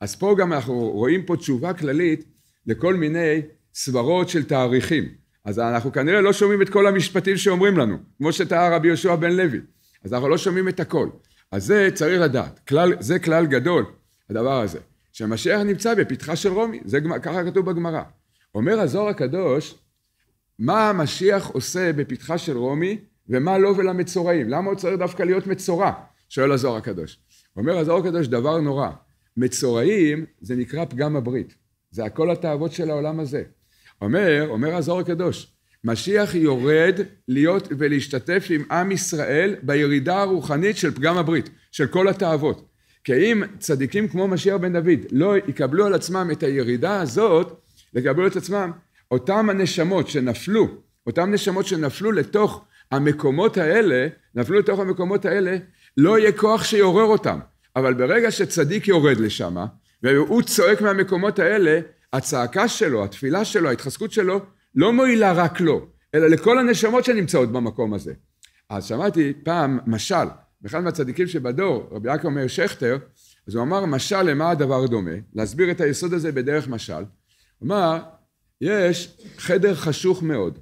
אז פה גם אנחנו רואים פה תשובה כללית לכל מיני סברות של תאריכים. אז אנחנו כנראה לא שומעים את כל המשפטים שאומרים לנו, כמו שתאר רבי יהושע בן לוי. אז אנחנו לא שומעים את הכל. אז זה צריך לדעת. כלל, זה כלל גדול, הדבר הזה. שהמשיח נמצא בפתחה של רומי, זה ככה כתוב בגמרא. אומר הזוהר הקדוש, מה המשיח עושה בפתחה של רומי ומה לו לא ולמצורעים? למה הוא צריך דווקא להיות מצורע? שואל הזוהר הקדוש. אומר הזוהר הקדוש דבר נורא, מצורעים זה נקרא פגם הברית. זה הכל התאוות של העולם הזה. אומר, אומר הזוהר הקדוש, משיח יורד להיות ולהשתתף עם עם ישראל בירידה הרוחנית של פגם הברית, של כל התאוות. כי אם צדיקים כמו משיח בן דוד לא יקבלו על עצמם את הירידה הזאת, יקבלו את עצמם אותם הנשמות שנפלו, אותם נשמות שנפלו לתוך המקומות האלה, נפלו לתוך המקומות האלה, לא יהיה כוח שיעורר אותם. אבל ברגע שצדיק יורד לשם, והוא צועק מהמקומות האלה, הצעקה שלו, התפילה שלו, ההתחזקות שלו, לא מועילה רק לו, אלא לכל הנשמות שנמצאות במקום הזה. אז שמעתי פעם משל, באחד מהצדיקים שבדור, רבי יעקב מאיר שכטר, אז הוא אמר משל למה הדבר דומה, להסביר את היסוד הזה בדרך משל. הוא אמר, יש חדר חשוך מאוד,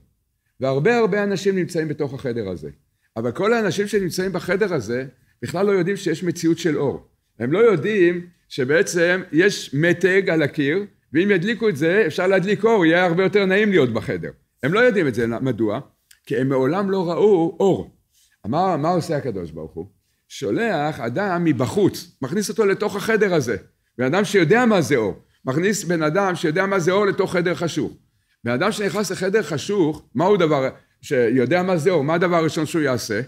והרבה הרבה אנשים נמצאים בתוך החדר הזה, אבל כל האנשים שנמצאים בחדר הזה בכלל לא יודעים שיש מציאות של אור. הם לא יודעים שבעצם יש מתג על הקיר, ואם ידליקו את זה, אפשר להדליק אור, יהיה הרבה יותר נעים להיות בחדר. הם לא יודעים את זה, מדוע? כי הם מעולם לא ראו אור. אמר, מה עושה הקדוש ברוך הוא? שולח אדם מבחוץ, מכניס אותו לתוך החדר הזה. בן אדם שיודע מה זה אור, מכניס בן אדם שיודע מה זה אור לתוך חדר חשוך. בן אדם שנכנס לחדר חשוך, מה הוא דבר שיודע מה זה אור? מה הדבר הראשון שהוא יעשה?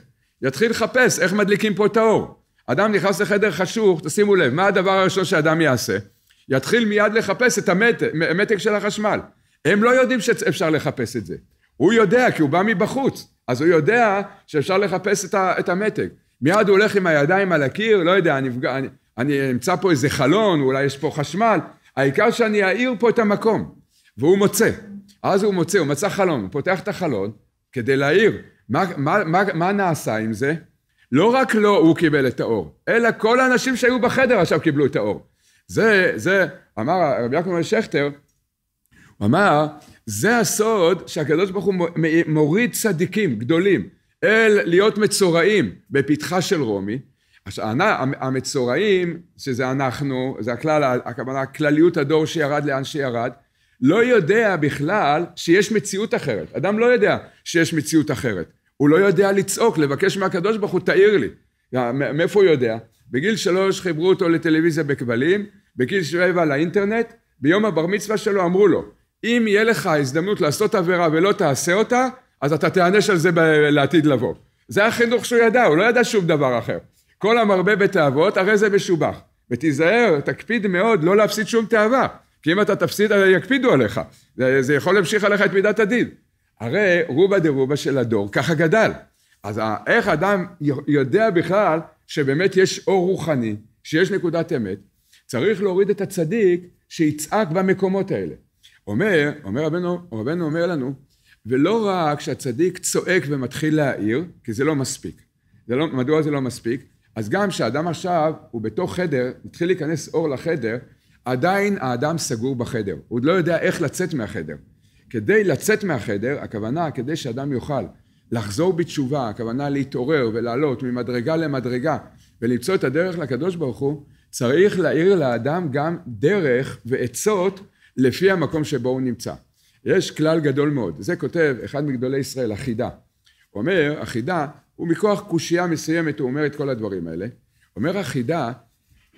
יתחיל לחפש איך מדליקים פה את האור. אדם נכנס לחדר חשוך, תשימו לב, מה הדבר הראשון שאדם יעשה? יתחיל מיד לחפש את המתק, המתק של החשמל. הם לא יודעים שאפשר לחפש את זה. הוא יודע, כי הוא בא מבחוץ, אז הוא יודע שאפשר לחפש את, המתג. מיד הוא הולך עם הידיים על הקיר, לא יודע, אני, אני, אני אמצא פה איזה חלון, אולי יש פה חשמל, העיקר שאני אעיר פה את המקום. והוא מוצא. אז הוא מוצא, הוא מצא חלון, הוא פותח את החלון כדי להעיר. מה, מה, מה, מה נעשה עם זה? לא רק לא הוא קיבל את האור, אלא כל האנשים שהיו בחדר עכשיו קיבלו את האור. זה, זה, אמר רבי יעקב שכטר, הוא אמר, זה הסוד שהקדוש ברוך הוא מוריד צדיקים גדולים אל להיות מצורעים בפתחה של רומי. עכשיו, המצורעים, שזה אנחנו, זה הכלל, הכוונה, כלליות הדור שירד לאן שירד, לא יודע בכלל שיש מציאות אחרת. אדם לא יודע שיש מציאות אחרת. הוא לא יודע לצעוק, לבקש מהקדוש ברוך הוא, תעיר לי. מאיפה הוא יודע? בגיל שלוש חיברו אותו לטלוויזיה בכבלים, בגיל שבע לאינטרנט, ביום הבר מצווה שלו אמרו לו, אם יהיה לך הזדמנות לעשות עבירה ולא תעשה אותה, אז אתה תיענש על זה ב- לעתיד לבוא. זה החינוך שהוא ידע, הוא לא ידע שום דבר אחר. כל המרבה בתאוות, הרי זה משובח. ותיזהר, תקפיד מאוד לא להפסיד שום תאווה. כי אם אתה תפסיד, יקפידו עליך. זה יכול להמשיך עליך את מידת הדין. הרי רובה דרובה של הדור, ככה גדל. אז איך אדם יודע בכלל שבאמת יש אור רוחני, שיש נקודת אמת? צריך להוריד את הצדיק שיצעק במקומות האלה. אומר, אומר רבנו, רבנו אומר לנו, ולא רק שהצדיק צועק ומתחיל להעיר, כי זה לא מספיק. זה לא, מדוע זה לא מספיק? אז גם כשאדם עכשיו הוא בתוך חדר, מתחיל להיכנס אור לחדר, עדיין האדם סגור בחדר, הוא עוד לא יודע איך לצאת מהחדר. כדי לצאת מהחדר, הכוונה כדי שאדם יוכל לחזור בתשובה, הכוונה להתעורר ולעלות ממדרגה למדרגה ולמצוא את הדרך לקדוש ברוך הוא, צריך להאיר לאדם גם דרך ועצות לפי המקום שבו הוא נמצא. יש כלל גדול מאוד, זה כותב אחד מגדולי ישראל, החידה. הוא אומר, החידה, הוא מכוח קושייה מסוימת, הוא אומר את כל הדברים האלה. אומר החידה,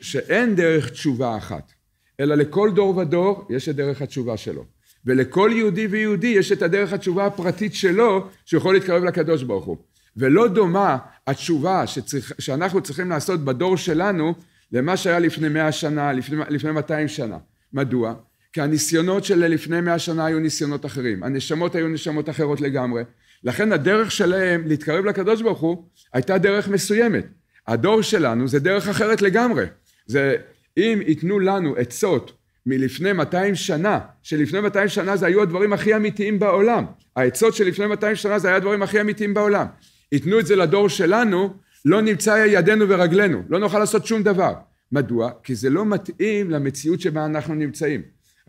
שאין דרך תשובה אחת, אלא לכל דור ודור יש את דרך התשובה שלו. ולכל יהודי ויהודי יש את הדרך התשובה הפרטית שלו, שיכול להתקרב לקדוש ברוך הוא. ולא דומה התשובה שצריך, שאנחנו צריכים לעשות בדור שלנו למה שהיה לפני מאה שנה, לפני, לפני 200 שנה. מדוע? כי הניסיונות של לפני מאה שנה היו ניסיונות אחרים. הנשמות היו נשמות אחרות לגמרי. לכן הדרך שלהם להתקרב לקדוש ברוך הוא הייתה דרך מסוימת. הדור שלנו זה דרך אחרת לגמרי. זה אם ייתנו לנו עצות מלפני 200 שנה, שלפני 200 שנה זה היו הדברים הכי אמיתיים בעולם. העצות שלפני 200 שנה זה היה הדברים הכי אמיתיים בעולם. ייתנו את זה לדור שלנו, לא נמצא ידינו ורגלינו, לא נוכל לעשות שום דבר. מדוע? כי זה לא מתאים למציאות שבה אנחנו נמצאים.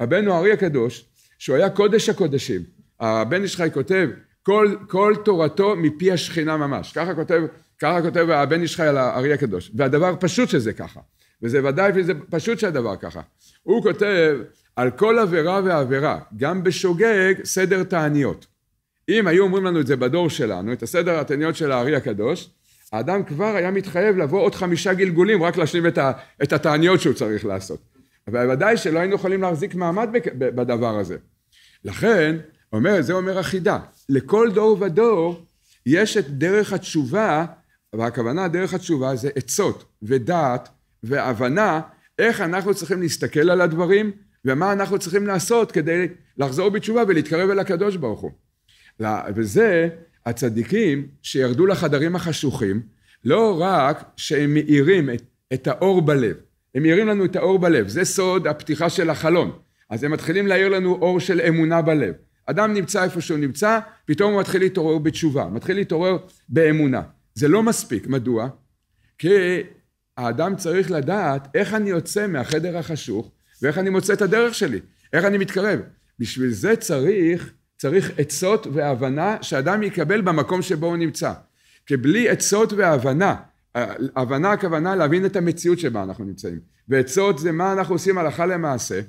רבנו ארי הקדוש, שהוא היה קודש הקודשים, הבן איש חי כותב, כל, כל תורתו מפי השכינה ממש. ככה כותב, ככה כותב הבן איש חי על הארי הקדוש. והדבר פשוט שזה ככה. וזה ודאי, שזה פשוט שהדבר ככה. הוא כותב על כל עבירה ועבירה, גם בשוגג, סדר תעניות. אם היו אומרים לנו את זה בדור שלנו, את הסדר התעניות של הארי הקדוש, האדם כבר היה מתחייב לבוא עוד חמישה גלגולים רק להשלים את, ה, את התעניות שהוא צריך לעשות. אבל ודאי שלא היינו יכולים להחזיק מעמד בדבר הזה. לכן, אומר, זה אומר החידה, לכל דור ודור יש את דרך התשובה, והכוונה דרך התשובה זה עצות ודעת והבנה איך אנחנו צריכים להסתכל על הדברים ומה אנחנו צריכים לעשות כדי לחזור בתשובה ולהתקרב אל הקדוש ברוך הוא. וזה הצדיקים שירדו לחדרים החשוכים, לא רק שהם מאירים את, את האור בלב, הם מאירים לנו את האור בלב, זה סוד הפתיחה של החלון. אז הם מתחילים להאיר לנו אור של אמונה בלב. אדם נמצא איפה שהוא נמצא, פתאום הוא מתחיל להתעורר בתשובה, מתחיל להתעורר באמונה. זה לא מספיק, מדוע? כי האדם צריך לדעת איך אני יוצא מהחדר החשוך ואיך אני מוצא את הדרך שלי, איך אני מתקרב. בשביל זה צריך, צריך עצות והבנה שאדם יקבל במקום שבו הוא נמצא. כי בלי עצות והבנה, אה, הבנה הכוונה להבין את המציאות שבה אנחנו נמצאים. ועצות זה מה אנחנו עושים הלכה למעשה.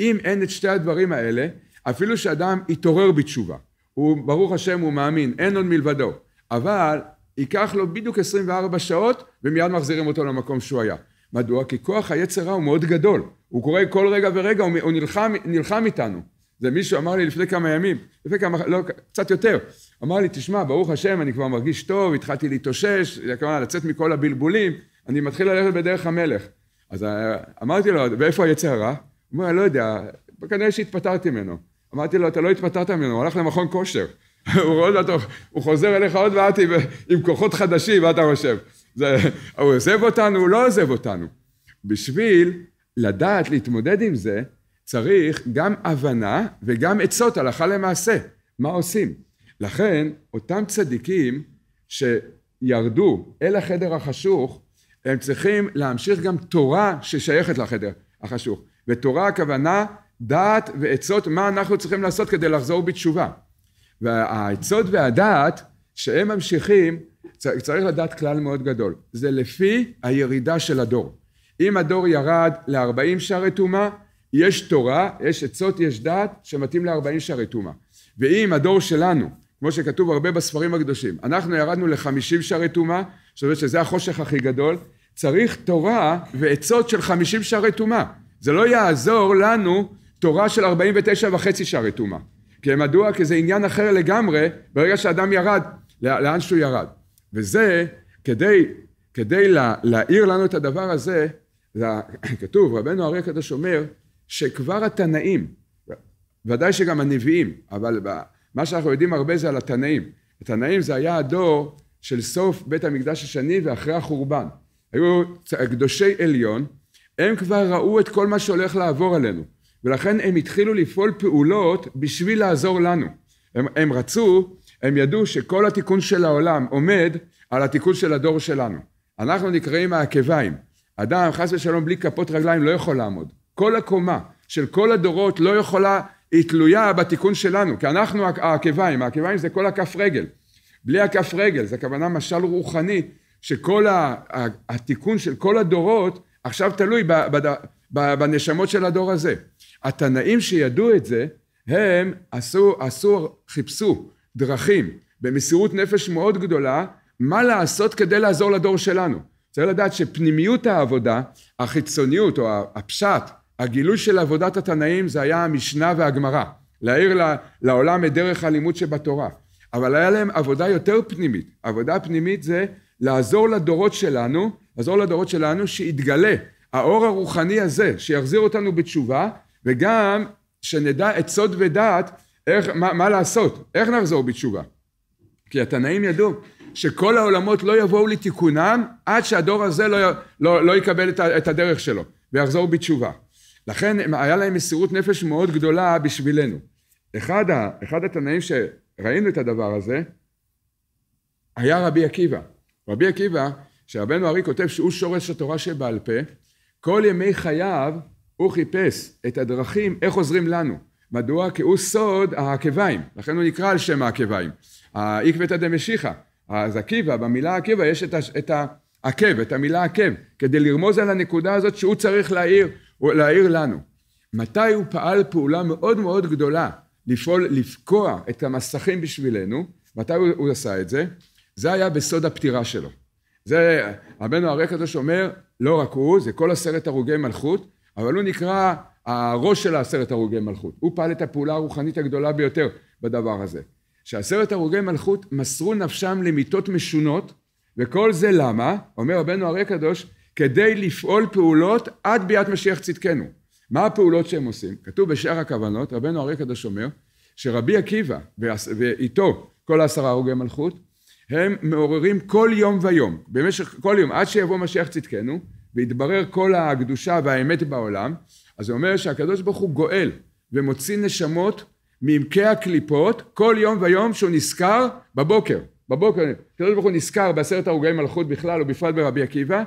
אם אין את שתי הדברים האלה, אפילו שאדם יתעורר בתשובה, הוא ברוך השם הוא מאמין, אין עוד מלבדו, אבל ייקח לו בדיוק 24 שעות ומיד מחזירים אותו למקום שהוא היה. מדוע? כי כוח היצר רע הוא מאוד גדול. הוא קורה כל רגע ורגע, הוא, הוא נלחם, נלחם איתנו. זה מישהו אמר לי לפני כמה ימים, לפני כמה, לא, קצת יותר, אמר לי, תשמע, ברוך השם, אני כבר מרגיש טוב, התחלתי להתאושש, הכוונה לצאת מכל הבלבולים, אני מתחיל ללכת בדרך המלך. אז אה, אמרתי לו, ואיפה היצר הרע? הוא אומר, לא יודע, כנראה שהתפטרתי ממנו. אמרתי לו, אתה לא התפטרת ממנו, הוא הלך למכון כושר. הוא חוזר אליך עוד מעט עם כוחות חדשים, מה אתה חושב? הוא עוזב אותנו, הוא לא עוזב אותנו. בשביל לדעת להתמודד עם זה, צריך גם הבנה וגם עצות הלכה למעשה, מה עושים. לכן, אותם צדיקים שירדו אל החדר החשוך, הם צריכים להמשיך גם תורה ששייכת לחדר החשוך. ותורה הכוונה דעת ועצות מה אנחנו צריכים לעשות כדי לחזור בתשובה. והעצות והדעת שהם ממשיכים, צריך לדעת כלל מאוד גדול, זה לפי הירידה של הדור. אם הדור ירד ל-40 שערי טומאה, יש תורה, יש עצות, יש דעת, שמתאים ל-40 שערי טומאה. ואם הדור שלנו, כמו שכתוב הרבה בספרים הקדושים, אנחנו ירדנו ל-50 שערי טומאה, זאת אומרת שזה החושך הכי גדול, צריך תורה ועצות של 50 שערי טומאה. זה לא יעזור לנו תורה של 49 וחצי שערי טומאה. כי מדוע? כי זה עניין אחר לגמרי, ברגע שאדם ירד, לא, לאן שהוא ירד. וזה, כדי, כדי לה, להעיר לנו את הדבר הזה, זה, כתוב, רבנו הרי הקדוש אומר, שכבר התנאים, ודאי שגם הנביאים, אבל מה שאנחנו יודעים הרבה זה על התנאים. התנאים זה היה הדור של סוף בית המקדש השני ואחרי החורבן. היו קדושי עליון, הם כבר ראו את כל מה שהולך לעבור עלינו. ולכן הם התחילו לפעול פעולות בשביל לעזור לנו. הם, הם רצו, הם ידעו שכל התיקון של העולם עומד על התיקון של הדור שלנו. אנחנו נקראים העקביים. אדם חס ושלום בלי כפות רגליים לא יכול לעמוד. כל הקומה של כל הדורות לא יכולה, היא תלויה בתיקון שלנו, כי אנחנו העקביים, העקביים זה כל הכף רגל. בלי הכף רגל, זו הכוונה משל רוחני, שכל ה, התיקון של כל הדורות עכשיו תלוי בנשמות של הדור הזה. התנאים שידעו את זה, הם עשו, עשו, חיפשו דרכים במסירות נפש מאוד גדולה, מה לעשות כדי לעזור לדור שלנו. צריך לדעת שפנימיות העבודה, החיצוניות או הפשט, הגילוי של עבודת התנאים זה היה המשנה והגמרא. להאיר לעולם את דרך הלימוד שבתורה. אבל היה להם עבודה יותר פנימית. עבודה פנימית זה לעזור לדורות שלנו, לעזור לדורות שלנו שיתגלה האור הרוחני הזה, שיחזיר אותנו בתשובה, וגם שנדע עצות ודעת איך, מה, מה לעשות, איך נחזור בתשובה. כי התנאים ידעו שכל העולמות לא יבואו לתיקונם עד שהדור הזה לא, לא, לא יקבל את, את הדרך שלו ויחזור בתשובה. לכן היה להם מסירות נפש מאוד גדולה בשבילנו. אחד, ה, אחד התנאים שראינו את הדבר הזה היה רבי עקיבא. רבי עקיבא, שרבנו ארי כותב שהוא שורש התורה שבעל פה, כל ימי חייו הוא חיפש את הדרכים איך עוזרים לנו. מדוע? כי הוא סוד העקביים, לכן הוא נקרא על שם העקביים. העקבתא דמשיחא, אז עקיבא, במילה עקיבא יש את, הש, את העקב, את המילה עקב, כדי לרמוז על הנקודה הזאת שהוא צריך להעיר, להעיר לנו. מתי הוא פעל פעולה מאוד מאוד גדולה, לפעול, לפקוע את המסכים בשבילנו, מתי הוא, הוא עשה את זה? זה היה בסוד הפטירה שלו. זה, רבנו הרי הרקדוש אומר, לא רק הוא, זה כל עשרת הרוגי מלכות, אבל הוא נקרא הראש של העשרת הרוגי מלכות. הוא פעל את הפעולה הרוחנית הגדולה ביותר בדבר הזה. שעשרת הרוגי מלכות מסרו נפשם למיתות משונות, וכל זה למה, אומר רבנו הרי הקדוש, כדי לפעול פעולות עד ביאת משיח צדקנו. מה הפעולות שהם עושים? כתוב בשאר הכוונות, רבנו הרי הקדוש אומר, שרבי עקיבא ואיתו כל העשרה הרוגי מלכות, הם מעוררים כל יום ויום, במשך כל יום, עד שיבוא משיח צדקנו, והתברר כל הקדושה והאמת בעולם, אז זה אומר שהקדוש ברוך הוא גואל ומוציא נשמות מעמקי הקליפות כל יום ויום שהוא נזכר בבוקר. בבוקר, הקדוש ברוך הוא נזכר בעשרת הרוגי מלכות בכלל ובפרט ברבי עקיבא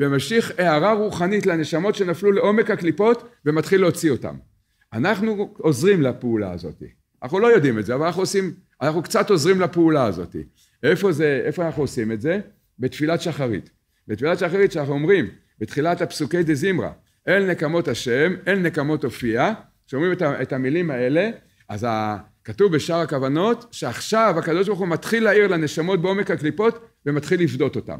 ומשליך הערה רוחנית לנשמות שנפלו לעומק הקליפות ומתחיל להוציא אותם. אנחנו עוזרים לפעולה הזאת. אנחנו לא יודעים את זה, אבל אנחנו עושים, אנחנו קצת עוזרים לפעולה הזאת. איפה זה, איפה אנחנו עושים את זה? בתפילת שחרית. בתפילת שחרית שאנחנו אומרים בתחילת הפסוקי דה זמרה, אל נקמות השם, אל נקמות הופיע, כשאומרים את, המילים האלה, אז כתוב בשאר הכוונות, שעכשיו הקדוש ברוך הוא מתחיל להעיר לנשמות בעומק הקליפות ומתחיל לפדות אותם.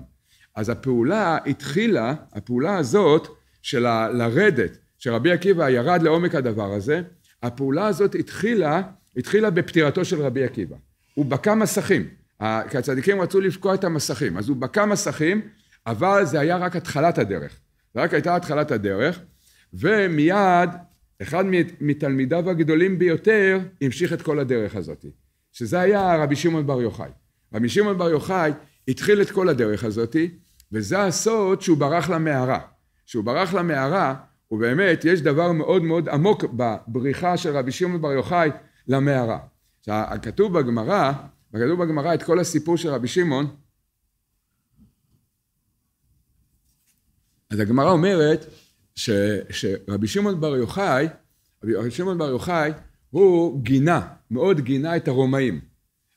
אז הפעולה התחילה, הפעולה הזאת של ה- לרדת, שרבי עקיבא ירד לעומק הדבר הזה, הפעולה הזאת התחילה, התחילה בפטירתו של רבי עקיבא. הוא בקע מסכים, כי הצדיקים רצו לבקוע את המסכים, אז הוא בקע מסכים, אבל זה היה רק התחלת הדרך. זה רק הייתה התחלת הדרך, ומיד אחד מתלמידיו הגדולים ביותר המשיך את כל הדרך הזאת, שזה היה רבי שמעון בר יוחאי. רבי שמעון בר יוחאי התחיל את כל הדרך הזאת, וזה הסוד שהוא ברח למערה. שהוא ברח למערה, ובאמת יש דבר מאוד מאוד עמוק בבריחה של רבי שמעון בר יוחאי למערה. כתוב בגמרא, כתוב בגמרא את כל הסיפור של רבי שמעון, אז הגמרא אומרת ש, שרבי שמעון בר יוחאי, רבי שמעון בר יוחאי, הוא גינה, מאוד גינה את הרומאים.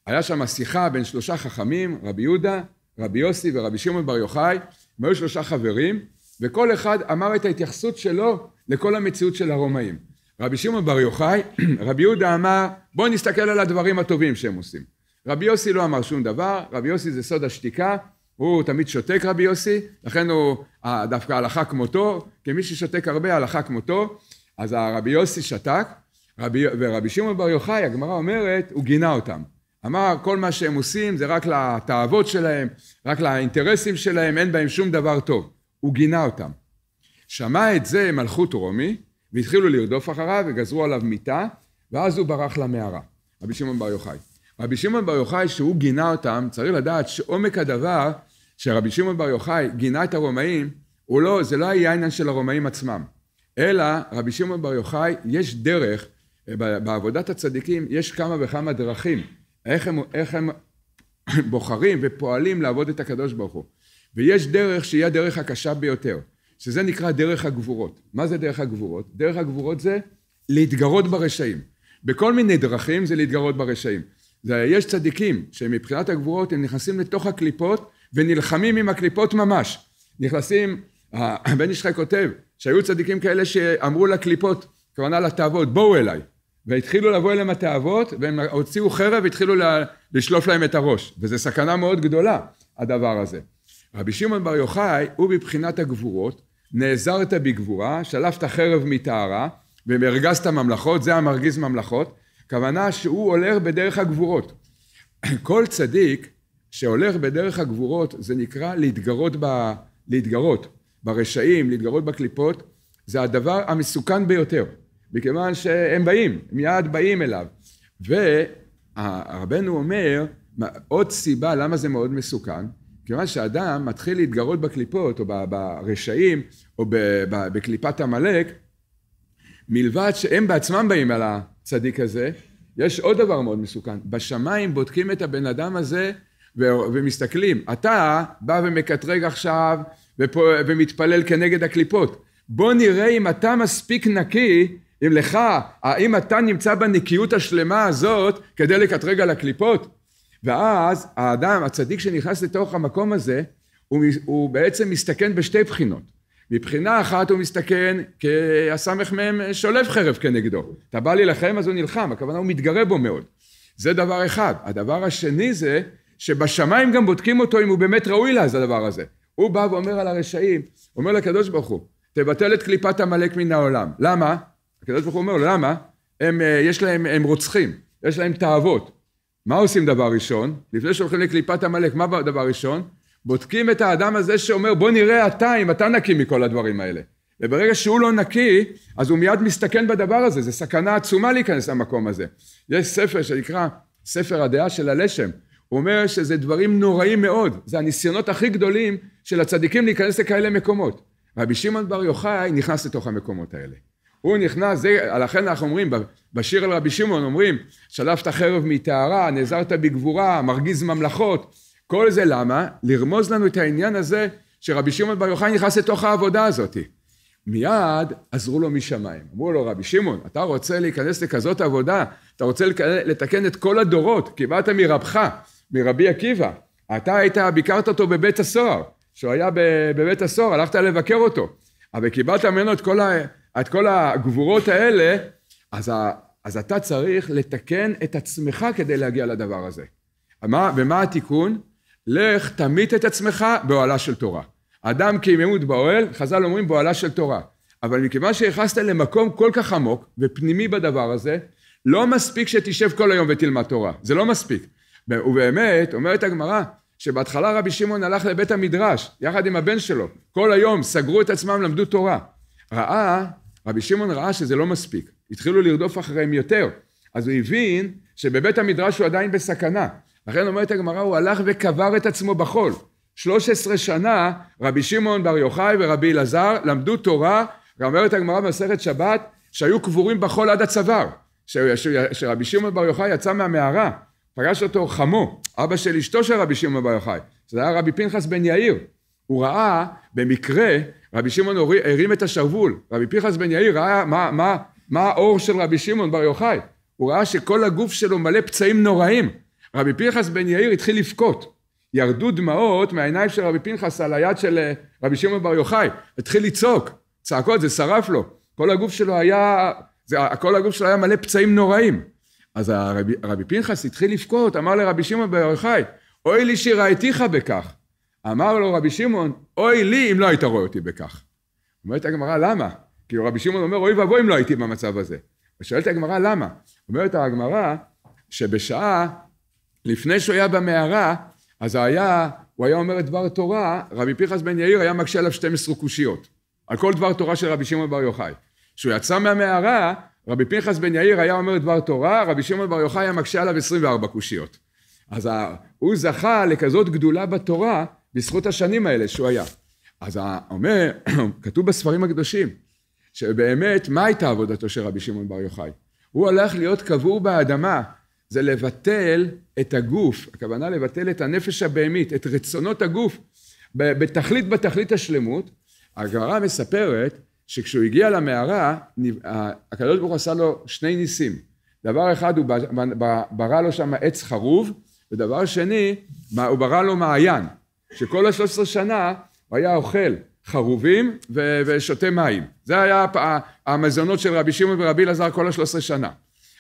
היה שם שיחה בין שלושה חכמים, רבי יהודה, רבי יוסי ורבי שמעון בר יוחאי, הם היו שלושה חברים, וכל אחד אמר את ההתייחסות שלו לכל המציאות של הרומאים. רבי שמעון בר יוחאי, רבי יהודה אמר, בואו נסתכל על הדברים הטובים שהם עושים. רבי יוסי לא אמר שום דבר, רבי יוסי זה סוד השתיקה, הוא תמיד שותק רבי יוסי, לכן הוא אה, דווקא הלכה כמותו, כמי ששותק הרבה הלכה כמותו, אז הרבי יוסי שתק, רבי, ורבי שמעון בר יוחאי, הגמרא אומרת, הוא גינה אותם. אמר, כל מה שהם עושים זה רק לתאוות שלהם, רק לאינטרסים שלהם, אין בהם שום דבר טוב. הוא גינה אותם. שמע את זה מלכות רומי, והתחילו לרדוף אחריו, וגזרו עליו מיטה, ואז הוא ברח למערה, רבי שמעון בר יוחאי. רבי שמעון בר יוחאי, שהוא גינה אותם, צריך לדעת שעומק הדבר כשרבי שמעון בר יוחאי גינה את הרומאים, הוא לא, זה לא היה עניין של הרומאים עצמם, אלא רבי שמעון בר יוחאי, יש דרך, אה, בעבודת הצדיקים יש כמה וכמה דרכים, איך הם, איך הם בוחרים ופועלים לעבוד את הקדוש ברוך הוא. ויש דרך שהיא הדרך הקשה ביותר, שזה נקרא דרך הגבורות. מה זה דרך הגבורות? דרך הגבורות זה להתגרות ברשעים. בכל מיני דרכים זה להתגרות ברשעים. זה, יש צדיקים שמבחינת הגבורות הם נכנסים לתוך הקליפות ונלחמים עם הקליפות ממש. נכנסים, הבן ישחי כותב שהיו צדיקים כאלה שאמרו לקליפות, כוונה לתאוות, בואו אליי. והתחילו לבוא אליהם התאוות, והם הוציאו חרב והתחילו לשלוף להם את הראש. וזו סכנה מאוד גדולה, הדבר הזה. רבי שמעון בר יוחאי, הוא בבחינת הגבורות, נעזרת בגבורה, שלפת חרב מטהרה, והרגזת ממלכות, זה המרגיז ממלכות, כוונה שהוא עולה בדרך הגבורות. כל צדיק שהולך בדרך הגבורות, זה נקרא להתגרות, ב, להתגרות ברשעים, להתגרות בקליפות, זה הדבר המסוכן ביותר, מכיוון שהם באים, מיד באים אליו. והרבנו אומר, עוד סיבה למה זה מאוד מסוכן, כיוון שאדם מתחיל להתגרות בקליפות, או ברשעים, או בקליפת עמלק, מלבד שהם בעצמם באים על הצדיק הזה, יש עוד דבר מאוד מסוכן. בשמיים בודקים את הבן אדם הזה ומסתכלים. אתה בא ומקטרג עכשיו ופה, ומתפלל כנגד הקליפות. בוא נראה אם אתה מספיק נקי, אם לך, האם אתה נמצא בנקיות השלמה הזאת כדי לקטרג על הקליפות? ואז האדם, הצדיק שנכנס לתוך המקום הזה, הוא, הוא בעצם מסתכן בשתי בחינות. מבחינה אחת הוא מסתכן כי הסמ"ם שולף חרב כנגדו. אתה בא להילחם אז הוא נלחם, הכוונה הוא מתגרה בו מאוד. זה דבר אחד. הדבר השני זה שבשמיים גם בודקים אותו אם הוא באמת ראוי לה, זה הדבר הזה. הוא בא ואומר על הרשעים, אומר לקדוש ברוך הוא, תבטל את קליפת עמלק מן העולם. למה? הקדוש ברוך הוא אומר לו, למה? הם, אה, יש להם, הם רוצחים, יש להם תאוות. מה עושים דבר ראשון? לפני שהולכים לקליפת עמלק, מה דבר ראשון? בודקים את האדם הזה שאומר, בוא נראה אתה אם אתה נקי מכל הדברים האלה. וברגע שהוא לא נקי, אז הוא מיד מסתכן בדבר הזה, זו סכנה עצומה להיכנס למקום הזה. יש ספר שנקרא ספר הדעה של הלשם, הוא אומר שזה דברים נוראים מאוד, זה הניסיונות הכי גדולים של הצדיקים להיכנס לכאלה מקומות. רבי שמעון בר יוחאי נכנס לתוך המקומות האלה. הוא נכנס, זה, לכן אנחנו אומרים, בשיר על רבי שמעון אומרים, שלפת חרב מטהרה, נעזרת בגבורה, מרגיז ממלכות, כל זה למה? לרמוז לנו את העניין הזה שרבי שמעון בר יוחאי נכנס לתוך העבודה הזאת. מיד עזרו לו משמיים. אמרו לו, רבי שמעון, אתה רוצה להיכנס לכזאת עבודה? אתה רוצה לתקן את כל הדורות, קיבלת מרבך. מרבי עקיבא. אתה היית, ביקרת אותו בבית הסוהר. כשהוא היה בבית הסוהר, הלכת לבקר אותו. אבל קיבלת ממנו את כל, ה, את כל הגבורות האלה, אז, ה, אז אתה צריך לתקן את עצמך כדי להגיע לדבר הזה. מה, ומה התיקון? לך תמית את עצמך באוהלה של תורה. אדם כימימות באוהל, חז"ל אומרים באוהלה של תורה. אבל מכיוון שייחסת למקום כל כך עמוק ופנימי בדבר הזה, לא מספיק שתשב כל היום ותלמד תורה, זה לא מספיק. ובאמת, אומרת הגמרא, שבהתחלה רבי שמעון הלך לבית המדרש, יחד עם הבן שלו. כל היום סגרו את עצמם, למדו תורה. ראה, רבי שמעון ראה שזה לא מספיק. התחילו לרדוף אחריהם יותר. אז הוא הבין שבבית המדרש הוא עדיין בסכנה. לכן אומרת הגמרא, הוא הלך וקבר את עצמו בחול. 13 שנה רבי שמעון בר יוחאי ורבי אלעזר למדו תורה, ואומרת הגמרא במסכת שבת, שהיו קבורים בחול עד הצוואר. שרבי שמעון בר יוחאי יצא מהמערה, פגש אותו חמו, אבא של אשתו של רבי שמעון בר יוחאי, שזה היה רבי פנחס בן יאיר. הוא ראה, במקרה, רבי שמעון הרים את השרוול, רבי פנחס בן יאיר ראה מה, מה, מה האור של רבי שמעון בר יוחאי. הוא ראה שכל הגוף שלו מלא פצעים נוראים. רבי פנחס בן יאיר התחיל לבכות. ירדו דמעות מהעיניים של רבי פנחס על היד של אה, רבי שמעון בר יוחאי. התחיל לצעוק, צעקות, זה שרף לו. כל הגוף שלו היה, זה, כל הגוף שלו היה מלא פצעים נוראים. אז הרבי, הרבי פנחס התחיל לבכות, אמר לרבי שמעון בר יוחאי, אוי לי שראיתיך בכך. אמר לו רבי שמעון, אוי לי אם לא היית רואה אותי בכך. אומרת הגמרא, למה? כי רבי שמעון אומר, אוי ואבוי אם לא הייתי במצב הזה. ושואלת הגמרא, למה? אומרת הגמרא, שבשעה לפני שהוא היה במערה, אז היה, הוא היה אומר את דבר תורה, רבי פנחס בן יאיר היה מקשה עליו 12 קושיות, על כל דבר תורה של רבי שמעון בר יוחאי. כשהוא יצא מהמערה, רבי פנחס בן יאיר היה אומר דבר תורה, רבי שמעון בר יוחאי היה מקשה עליו 24 קושיות. אז הוא זכה לכזאת גדולה בתורה בזכות השנים האלה שהוא היה. אז אומר, כתוב בספרים הקדושים, שבאמת, מה הייתה עבודתו של רבי שמעון בר יוחאי? הוא הלך להיות קבור באדמה, זה לבטל את הגוף, הכוונה לבטל את הנפש הבהמית, את רצונות הגוף, בתכלית בתכלית השלמות. הגמרא מספרת שכשהוא הגיע למערה, הקדוש ברוך הוא עשה לו שני ניסים. דבר אחד, הוא ברא לו שם עץ חרוב, ודבר שני, הוא ברא לו מעיין, שכל השלוש עשרה שנה הוא היה אוכל חרובים ו- ושותה מים. זה היה המזונות של רבי שמעון ורבי אלעזר כל השלוש עשרה שנה.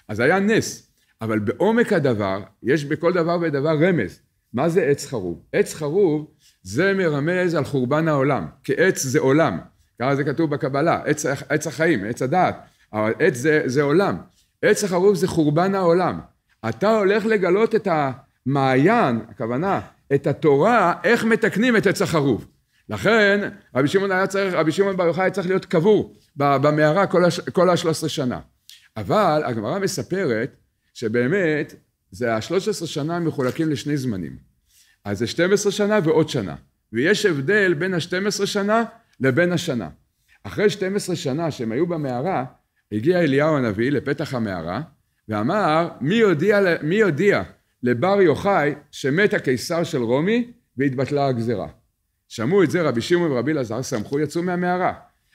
אז היה נס, אבל בעומק הדבר, יש בכל דבר ודבר רמז. מה זה עץ חרוב? עץ חרוב זה מרמז על חורבן העולם, כי עץ זה עולם. ככה זה כתוב בקבלה, עץ, עץ החיים, עץ הדעת, אבל עץ זה, זה עולם. עץ החרוב זה חורבן העולם. אתה הולך לגלות את המעיין, הכוונה, את התורה, איך מתקנים את עץ החרוב. לכן רבי שמעון היה צריך, רבי שמעון בר יוחאי צריך להיות קבור במערה כל השלוש עשרה שנה. אבל הגמרא מספרת שבאמת זה השלוש עשרה שנה מחולקים לשני זמנים. אז זה 12 שנה ועוד שנה. ויש הבדל בין ה-12 שנה לבין השנה. אחרי 12 שנה שהם היו במערה, הגיע אליהו הנביא לפתח המערה, ואמר, מי יודיע, מי יודיע לבר יוחאי שמת הקיסר של רומי והתבטלה הגזרה. שמעו את זה רבי שמעון ורבי אלעזר, סמכו יצאו מהמערה.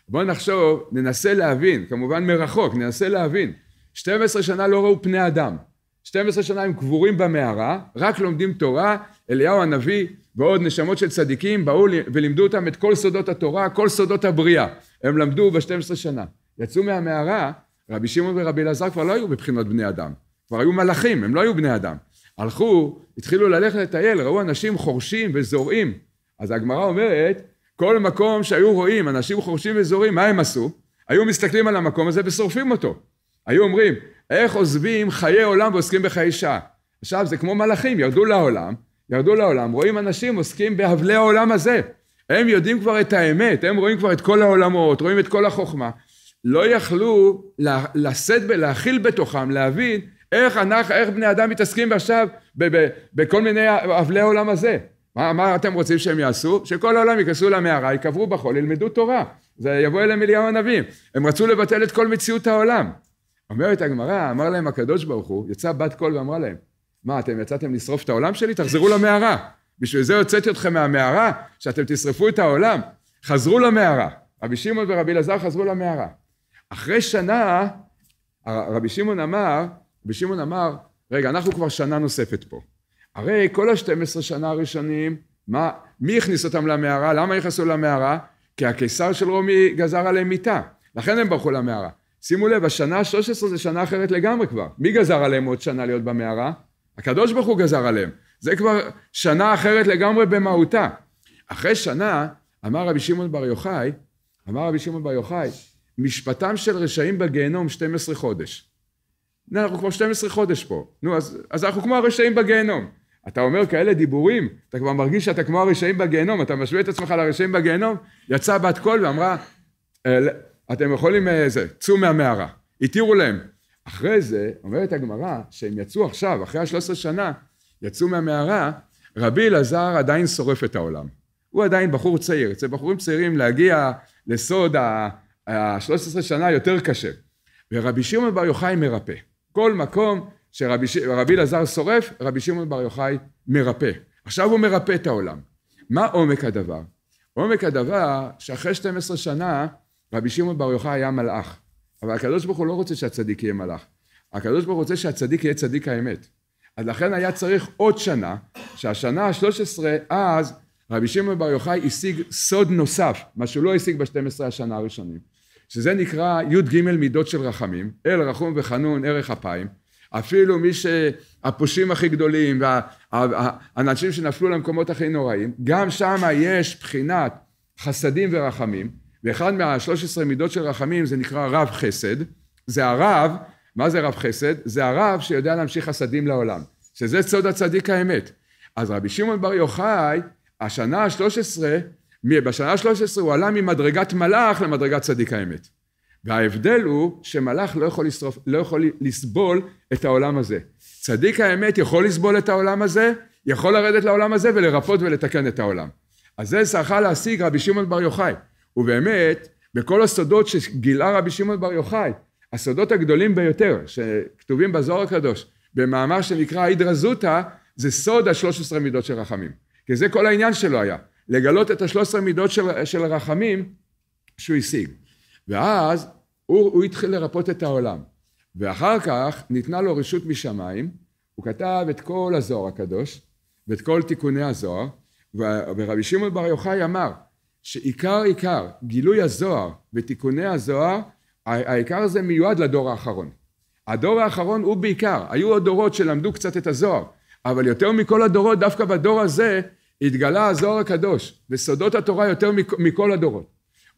בואו נחשוב, ננסה להבין, כמובן מרחוק, ננסה להבין. 12 שנה לא ראו פני אדם. 12 שנה הם קבורים במערה, רק לומדים תורה, אליהו הנביא ועוד נשמות של צדיקים באו ולימדו אותם את כל סודות התורה, כל סודות הבריאה. הם למדו ב-12 שנה. יצאו מהמערה, רבי שמעון ורבי אלעזר כבר לא היו בבחינות בני אדם. כבר היו מלאכים, הם לא היו בני אדם. הלכו, התחילו ללכת לטייל, ראו אנשים חורשים וזורעים. אז הגמרא אומרת, כל מקום שהיו רואים אנשים חורשים וזורעים, מה הם עשו? היו מסתכלים על המקום הזה ושורפים אותו. היו אומרים, איך עוזבים חיי עולם ועוסקים בחיי שעה? עכשיו זה כמו מלאכים, ירדו לעולם, ירדו לעולם, רואים אנשים עוסקים בהבלי העולם הזה. הם יודעים כבר את האמת, הם רואים כבר את כל העולמות, רואים את כל החוכמה. לא יכלו לשאת ולהכיל בתוכם, להבין איך אנחנו, איך בני אדם מתעסקים עכשיו בכל מיני אבלי העולם הזה. מה, מה אתם רוצים שהם יעשו? שכל העולם ייכנסו למערה, ייקברו בחול, ילמדו תורה. זה יבוא אליהם אליהו הנביא. הם רצו לבטל את כל מציאות העולם. אומרת הגמרא, אמר להם הקדוש ברוך הוא, יצאה בת קול ואמרה להם, מה, אתם יצאתם לשרוף את העולם שלי? תחזרו למערה. בשביל זה הוצאתי אתכם מהמערה, שאתם תשרפו את העולם. חזרו למערה. רבי שמעון ורבי אלעזר חזרו למערה. אחרי שנה, רבי שמעון אמר, רבי שמעון אמר, רגע, אנחנו כבר שנה נוספת פה. הרי כל ה-12 שנה הראשונים, מה, מי הכניס אותם למערה? למה נכנסו למערה? כי הקיסר של רומי גזר עליהם מיתה. לכן הם ברחו למערה. שימו לב, השנה ה-13 זה שנה אחרת לגמרי כבר. מי גזר עליהם עוד שנה להיות במערה? הקדוש ברוך הוא גזר עליהם. זה כבר שנה אחרת לגמרי במהותה. אחרי שנה, אמר רבי שמעון בר יוחאי, אמר רבי שמעון בר יוחאי, משפטם של רשעים בגיהנום 12 חודש. אנחנו כבר 12 חודש פה. נו, אז, אז אנחנו כמו הרשעים בגיהנום. אתה אומר כאלה דיבורים, אתה כבר מרגיש שאתה כמו הרשעים בגיהנום, אתה משווה את עצמך לרשעים בגיהנום, יצאה בת קול ואמרה, אה, אתם יכולים, אה, זה, צאו מהמערה. התירו להם, אחרי זה, אומרת הגמרא, שהם יצאו עכשיו, אחרי השלוש עשרה שנה, יצאו מהמערה, רבי אלעזר עדיין שורף את העולם. הוא עדיין בחור צעיר. אצל בחורים צעירים להגיע לסוד ה-13 שנה יותר קשה. ורבי שמעון בר יוחאי מרפא. כל מקום שרבי אלעזר שורף, רבי שמעון בר יוחאי מרפא. עכשיו הוא מרפא את העולם. מה עומק הדבר? עומק הדבר שאחרי 12 שנה רבי שמעון בר יוחאי היה מלאך. אבל הקדוש ברוך הוא לא רוצה שהצדיק יהיה מלאך. הקדוש ברוך הוא רוצה שהצדיק יהיה צדיק האמת. אז לכן היה צריך עוד שנה, שהשנה ה-13, אז רבי שמעון בר יוחאי השיג סוד נוסף, מה שהוא לא השיג ב-12 השנה הראשונים, שזה נקרא י"ג מידות של רחמים, אל רחום וחנון ערך אפיים, אפילו מי שהפושעים הכי גדולים והאנשים שנפלו למקומות הכי נוראים, גם שם יש בחינת חסדים ורחמים, ואחד מה-13 מידות של רחמים זה נקרא רב חסד, זה הרב, מה זה רב חסד? זה הרב שיודע להמשיך חסדים לעולם, שזה סוד הצדיק האמת. אז רבי שמעון בר יוחאי, השנה ה-13, בשנה ה-13 הוא עלה ממדרגת מלאך למדרגת צדיק האמת. וההבדל הוא שמלאך לא יכול, לסרוף, לא יכול לסבול את העולם הזה. צדיק האמת יכול לסבול את העולם הזה, יכול לרדת לעולם הזה ולרפות ולתקן את העולם. אז זה זכה להשיג רבי שמעון בר יוחאי. ובאמת, בכל הסודות שגילה רבי שמעון בר יוחאי, הסודות הגדולים ביותר שכתובים בזוהר הקדוש, במאמר שנקרא הידרא זוטא, זה סוד השלוש עשרה מידות של רחמים. כי זה כל העניין שלו היה, לגלות את השלוש עשרה מידות של, של הרחמים שהוא השיג. ואז הוא, הוא התחיל לרפות את העולם. ואחר כך ניתנה לו רשות משמיים, הוא כתב את כל הזוהר הקדוש ואת כל תיקוני הזוהר, ורבי שמעון בר יוחאי אמר, שעיקר עיקר גילוי הזוהר ותיקוני הזוהר העיקר הזה מיועד לדור האחרון. הדור האחרון הוא בעיקר, היו עוד דורות שלמדו קצת את הזוהר, אבל יותר מכל הדורות דווקא בדור הזה התגלה הזוהר הקדוש וסודות התורה יותר מכל הדורות.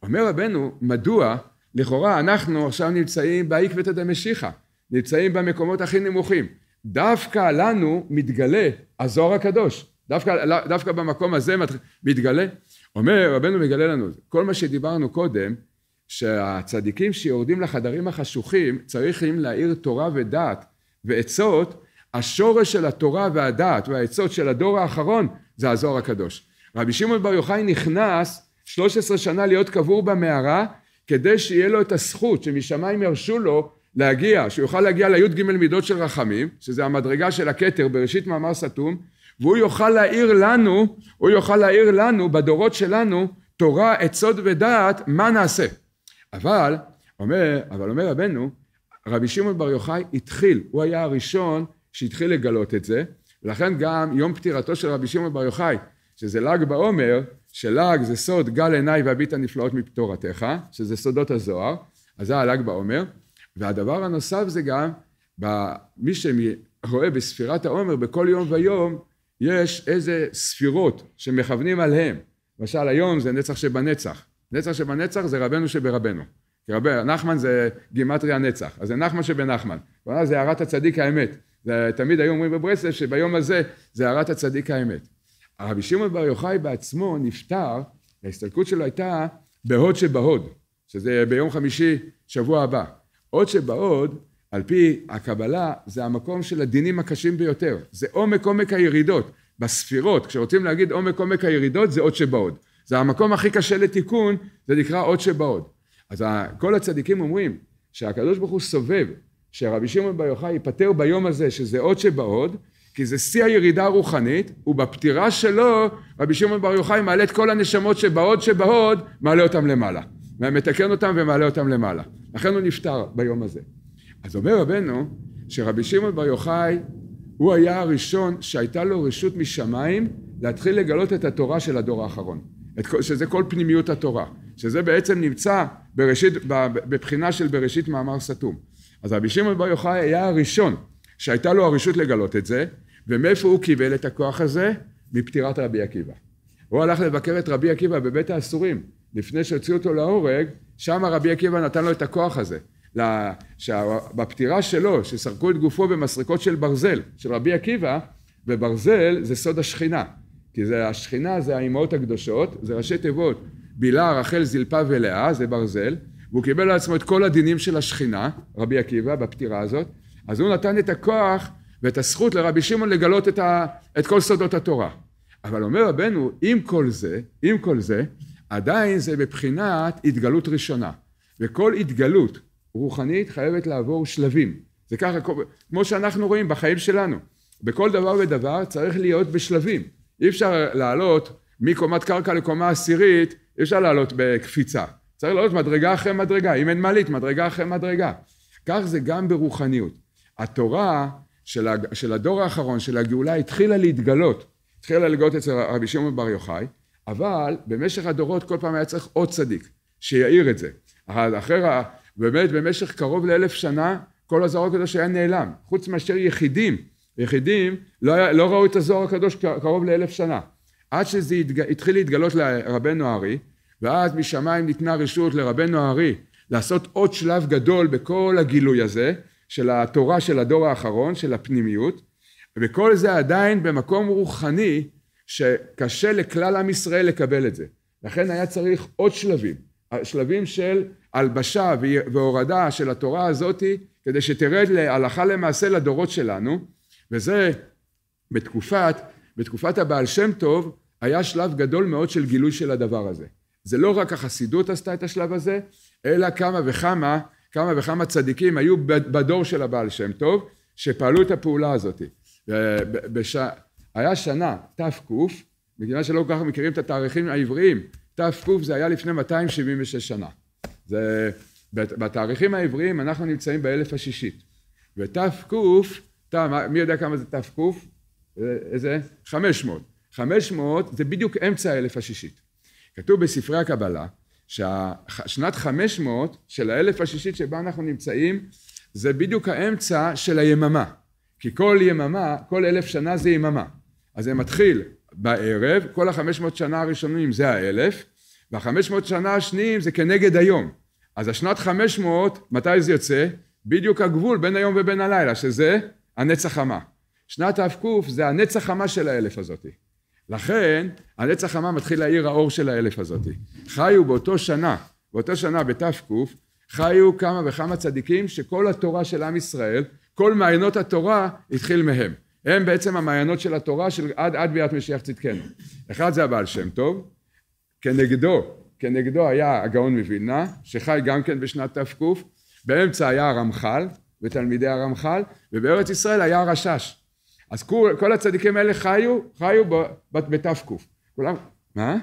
אומר רבנו מדוע לכאורה אנחנו עכשיו נמצאים בעקבתא דמשיחא, נמצאים במקומות הכי נמוכים. דווקא לנו מתגלה הזוהר הקדוש, דווקא, דווקא במקום הזה מתגלה. אומר רבנו מגלה לנו, כל מה שדיברנו קודם, שהצדיקים שיורדים לחדרים החשוכים צריכים להאיר תורה ודעת ועצות, השורש של התורה והדעת והעצות של הדור האחרון זה הזוהר הקדוש. רבי שמעון בר יוחאי נכנס 13 שנה להיות קבור במערה כדי שיהיה לו את הזכות שמשמיים ירשו לו להגיע, שהוא יוכל להגיע לי"ג מידות של רחמים, שזה המדרגה של הכתר בראשית מאמר סתום, והוא יוכל להעיר לנו, הוא יוכל להעיר לנו בדורות שלנו תורה, עצות ודעת, מה נעשה. אבל, אומר, אבל אומר רבנו, רבי שמעון בר יוחאי התחיל, הוא היה הראשון שהתחיל לגלות את זה, ולכן גם יום פטירתו של רבי שמעון בר יוחאי, שזה ל"ג בעומר, של"ג זה סוד גל עיניי והביט הנפלאות מפטורתך, שזה סודות הזוהר, אז זה הל"ג בעומר, והדבר הנוסף זה גם, מי שרואה בספירת העומר בכל יום ויום יש איזה ספירות שמכוונים עליהם. למשל היום זה נצח שבנצח. נצח שבנצח זה רבנו שברבנו. רב, נחמן זה גימטרי הנצח, אז זה נחמן שבנחמן. זה הערת הצדיק האמת. זה, תמיד היו אומרים בברסלב שביום הזה זה הערת הצדיק האמת. הרבי שמעון בר יוחאי בעצמו נפטר, ההסתלקות שלו הייתה בהוד שבהוד, שזה ביום חמישי שבוע הבא. הוד שבהוד על פי הקבלה זה המקום של הדינים הקשים ביותר, זה עומק עומק הירידות, בספירות, כשרוצים להגיד עומק עומק הירידות זה עוד שבעוד, זה המקום הכי קשה לתיקון, זה נקרא עוד שבעוד. אז כל הצדיקים אומרים שהקדוש ברוך הוא סובב, שרבי שמעון בר יוחאי ייפטר ביום הזה שזה עוד שבעוד, כי זה שיא הירידה הרוחנית, ובפטירה שלו רבי שמעון בר יוחאי מעלה את כל הנשמות שבעוד שבעוד, מעלה אותם למעלה. מתקן אותם ומעלה אותם למעלה. לכן הוא נפטר ביום הזה. אז אומר רבנו שרבי שמעון בר יוחאי הוא היה הראשון שהייתה לו רשות משמיים להתחיל לגלות את התורה של הדור האחרון, את, שזה כל פנימיות התורה, שזה בעצם נמצא בראשית, בבחינה של בראשית מאמר סתום. אז רבי שמעון בר יוחאי היה הראשון שהייתה לו הרשות לגלות את זה, ומאיפה הוא קיבל את הכוח הזה? מפטירת רבי עקיבא. הוא הלך לבקר את רבי עקיבא בבית האסורים, לפני שהוציאו אותו להורג, שם רבי עקיבא נתן לו את הכוח הזה. בפטירה שלו, שסרקו את גופו במסרקות של ברזל, של רבי עקיבא, וברזל זה סוד השכינה, כי זה השכינה זה האימהות הקדושות, זה ראשי תיבות בילה, רחל, זלפה ולאה, זה ברזל, והוא קיבל על עצמו את כל הדינים של השכינה, רבי עקיבא, בפטירה הזאת, אז הוא נתן את הכוח ואת הזכות לרבי שמעון לגלות את, ה, את כל סודות התורה. אבל אומר רבנו, עם כל זה, עם כל זה, עדיין זה בבחינת התגלות ראשונה. וכל התגלות רוחנית חייבת לעבור שלבים. זה ככה, כמו שאנחנו רואים בחיים שלנו. בכל דבר ודבר צריך להיות בשלבים. אי אפשר לעלות מקומת קרקע לקומה עשירית, אי אפשר לעלות בקפיצה. צריך לעלות מדרגה אחרי מדרגה. אם אין מעלית, מדרגה אחרי מדרגה. כך זה גם ברוחניות. התורה של, הג... של הדור האחרון, של הגאולה, התחילה להתגלות. התחילה לגאות אצל רבי שמעון בר יוחאי, אבל במשך הדורות כל פעם היה צריך עוד צדיק שיעיר את זה. אחרי באמת במשך קרוב לאלף שנה כל הזוהר הקדוש היה נעלם, חוץ מאשר יחידים, יחידים לא, היה, לא ראו את הזוהר הקדוש קרוב לאלף שנה, עד שזה התג... התחיל להתגלות לרבנו הארי, ואז משמיים ניתנה רשות לרבנו הארי לעשות עוד שלב גדול בכל הגילוי הזה, של התורה של הדור האחרון, של הפנימיות, וכל זה עדיין במקום רוחני שקשה לכלל עם ישראל לקבל את זה. לכן היה צריך עוד שלבים, שלבים של הלבשה והורדה של התורה הזאתי כדי שתרד להלכה למעשה לדורות שלנו וזה בתקופת, בתקופת הבעל שם טוב היה שלב גדול מאוד של גילוי של הדבר הזה. זה לא רק החסידות עשתה את השלב הזה אלא כמה וכמה כמה וכמה צדיקים היו בדור של הבעל שם טוב שפעלו את הפעולה הזאת. אה, בש... היה שנה תק בגלל שלא כל כך מכירים את התאריכים העבריים תק זה היה לפני 276 שנה זה, בתאריכים העבריים אנחנו נמצאים באלף השישית. ותק, מי יודע כמה זה תק? אה, איזה? 500. 500 זה בדיוק אמצע האלף השישית. כתוב בספרי הקבלה ששנת 500 של האלף השישית שבה אנחנו נמצאים זה בדיוק האמצע של היממה. כי כל יממה, כל אלף שנה זה יממה. אז זה מתחיל בערב, כל החמש מאות שנה הראשונים זה האלף, והחמש מאות שנה השניים זה כנגד היום. אז השנת חמש מאות, מתי זה יוצא? בדיוק הגבול בין היום ובין הלילה, שזה הנצח חמה. שנת תק זה הנצח חמה של האלף הזאתי. לכן הנצח חמה מתחיל להאיר האור של האלף הזאתי. חיו באותו שנה, באותה שנה בתק, חיו כמה וכמה צדיקים שכל התורה של עם ישראל, כל מעיינות התורה התחיל מהם. הם בעצם המעיינות של התורה של עד, עד ביאת משיח צדקנו. אחד זה הבעל שם טוב, כנגדו, כנגדו היה הגאון מווילנה, שחי גם כן בשנת תק, באמצע היה הרמח"ל ותלמידי הרמח"ל, ובארץ ישראל היה הרש"ש. אז כל, כל הצדיקים האלה חיו, חיו בתק. כולם, מה?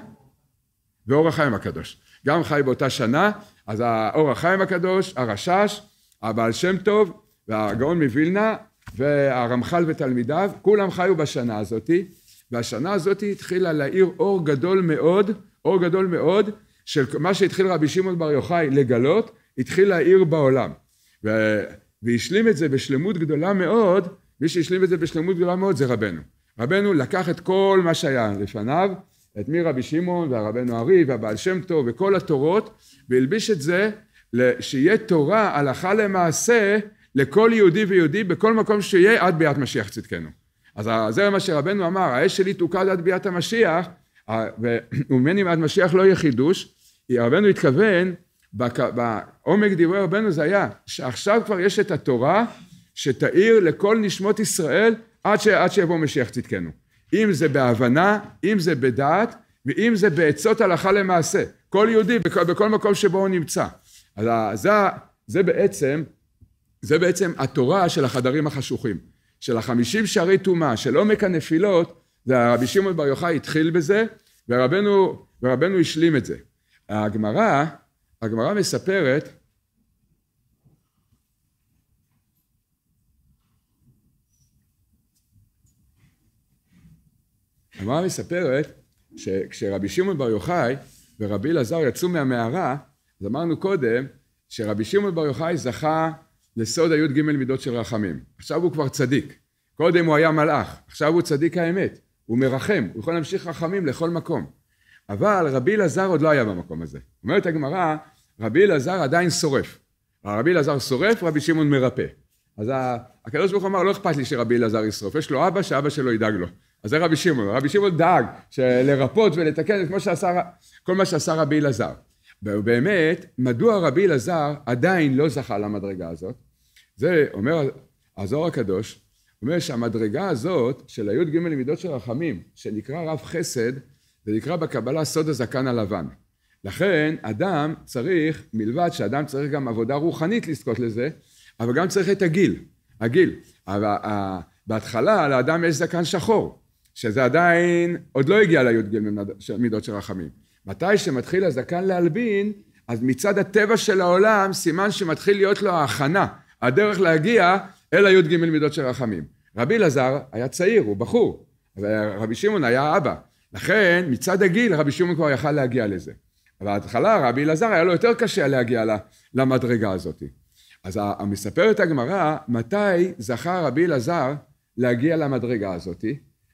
ואור החיים הקדוש. גם חי באותה שנה, אז האור החיים הקדוש, הרש"ש, הבעל שם טוב, והגאון מווילנה, והרמח"ל ותלמידיו, כולם חיו בשנה הזאתי, והשנה הזאתי התחילה להאיר אור גדול מאוד אור גדול מאוד של מה שהתחיל רבי שמעון בר יוחאי לגלות, התחיל להאיר בעולם. ו... והשלים את זה בשלמות גדולה מאוד, מי שהשלים את זה בשלמות גדולה מאוד זה רבנו. רבנו לקח את כל מה שהיה לפניו, את מי רבי שמעון והרבנו ארי והבעל שם טוב וכל התורות, והלביש את זה שיהיה תורה הלכה למעשה לכל יהודי ויהודי בכל מקום שיהיה עד ביאת משיח צדקנו. אז זה מה שרבנו אמר, האש שלי תוקד עד ביאת המשיח, וממני עד משיח לא יהיה חידוש, רבנו התכוון, בעומק דברי רבנו זה היה שעכשיו כבר יש את התורה שתאיר לכל נשמות ישראל עד, ש, עד שיבוא משיח צדקנו. אם זה בהבנה, אם זה בדעת, ואם זה בעצות הלכה למעשה. כל יהודי בכל, בכל מקום שבו הוא נמצא. אז זה, זה בעצם, זה בעצם התורה של החדרים החשוכים. של החמישים שערי טומאה, של עומק הנפילות, זה הרבי שמעון בר יוחאי התחיל בזה, ורבנו, ורבנו השלים את זה. הגמרא, הגמרא מספרת הגמרא מספרת שכשרבי שמעון בר יוחאי ורבי אלעזר יצאו מהמערה, אז אמרנו קודם שרבי שמעון בר יוחאי זכה לסוד הי"ג מידות של רחמים. עכשיו הוא כבר צדיק. קודם הוא היה מלאך, עכשיו הוא צדיק האמת. הוא מרחם, הוא יכול להמשיך רחמים לכל מקום. אבל רבי אלעזר עוד לא היה במקום הזה. אומרת הגמרא, רבי אלעזר עדיין שורף. רבי אלעזר שורף, רבי שמעון מרפא. אז הקדוש ברוך הוא אמר, לא אכפת לי שרבי אלעזר ישרוף, יש לו אבא שאבא שלו ידאג לו. אז זה רבי שמעון, רבי שמעון דאג לרפות ולתקן את כמו שעשה, כל מה שעשה רבי אלעזר. ובאמת, מדוע רבי אלעזר עדיין לא זכה למדרגה הזאת? זה אומר הזוהר הקדוש, זאת אומרת שהמדרגה הזאת של היו"ד ג' למידות של רחמים, שנקרא רב חסד, זה נקרא בקבלה סוד הזקן הלבן. לכן אדם צריך, מלבד שאדם צריך גם עבודה רוחנית לזכות לזה, אבל גם צריך את הגיל, הגיל. אבל, אה, בהתחלה לאדם יש זקן שחור, שזה עדיין, עוד לא הגיע ליו"ד ג' למידות של רחמים. מתי שמתחיל הזקן להלבין, אז מצד הטבע של העולם, סימן שמתחיל להיות לו ההכנה. הדרך להגיע אלא י"ג מידות של רחמים. רבי אלעזר היה צעיר, הוא בחור, רבי שמעון היה אבא. לכן מצד הגיל רבי שמעון כבר יכל להגיע לזה. אבל בהתחלה רבי אלעזר היה לו יותר קשה להגיע למדרגה הזאת. אז מספרת הגמרא מתי זכה רבי אלעזר להגיע למדרגה הזאת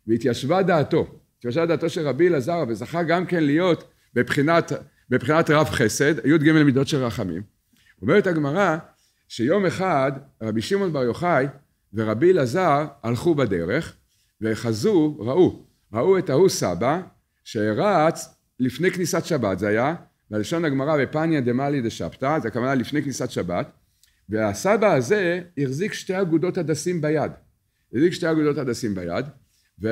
והתיישבה דעתו. התיישבה דעתו של רבי אלעזר וזכה גם כן להיות בבחינת, בבחינת רב חסד, י"ג מידות של רחמים. אומרת הגמרא שיום אחד רבי שמעון בר יוחאי ורבי אלעזר הלכו בדרך וחזו, ראו, ראו את ההוא סבא שרץ לפני כניסת שבת זה היה, בלשון הגמרא בפניה דמאלי דשבתא, זה הכוונה לפני כניסת שבת, והסבא הזה החזיק שתי אגודות הדסים ביד, החזיק שתי אגודות הדסים ביד ו...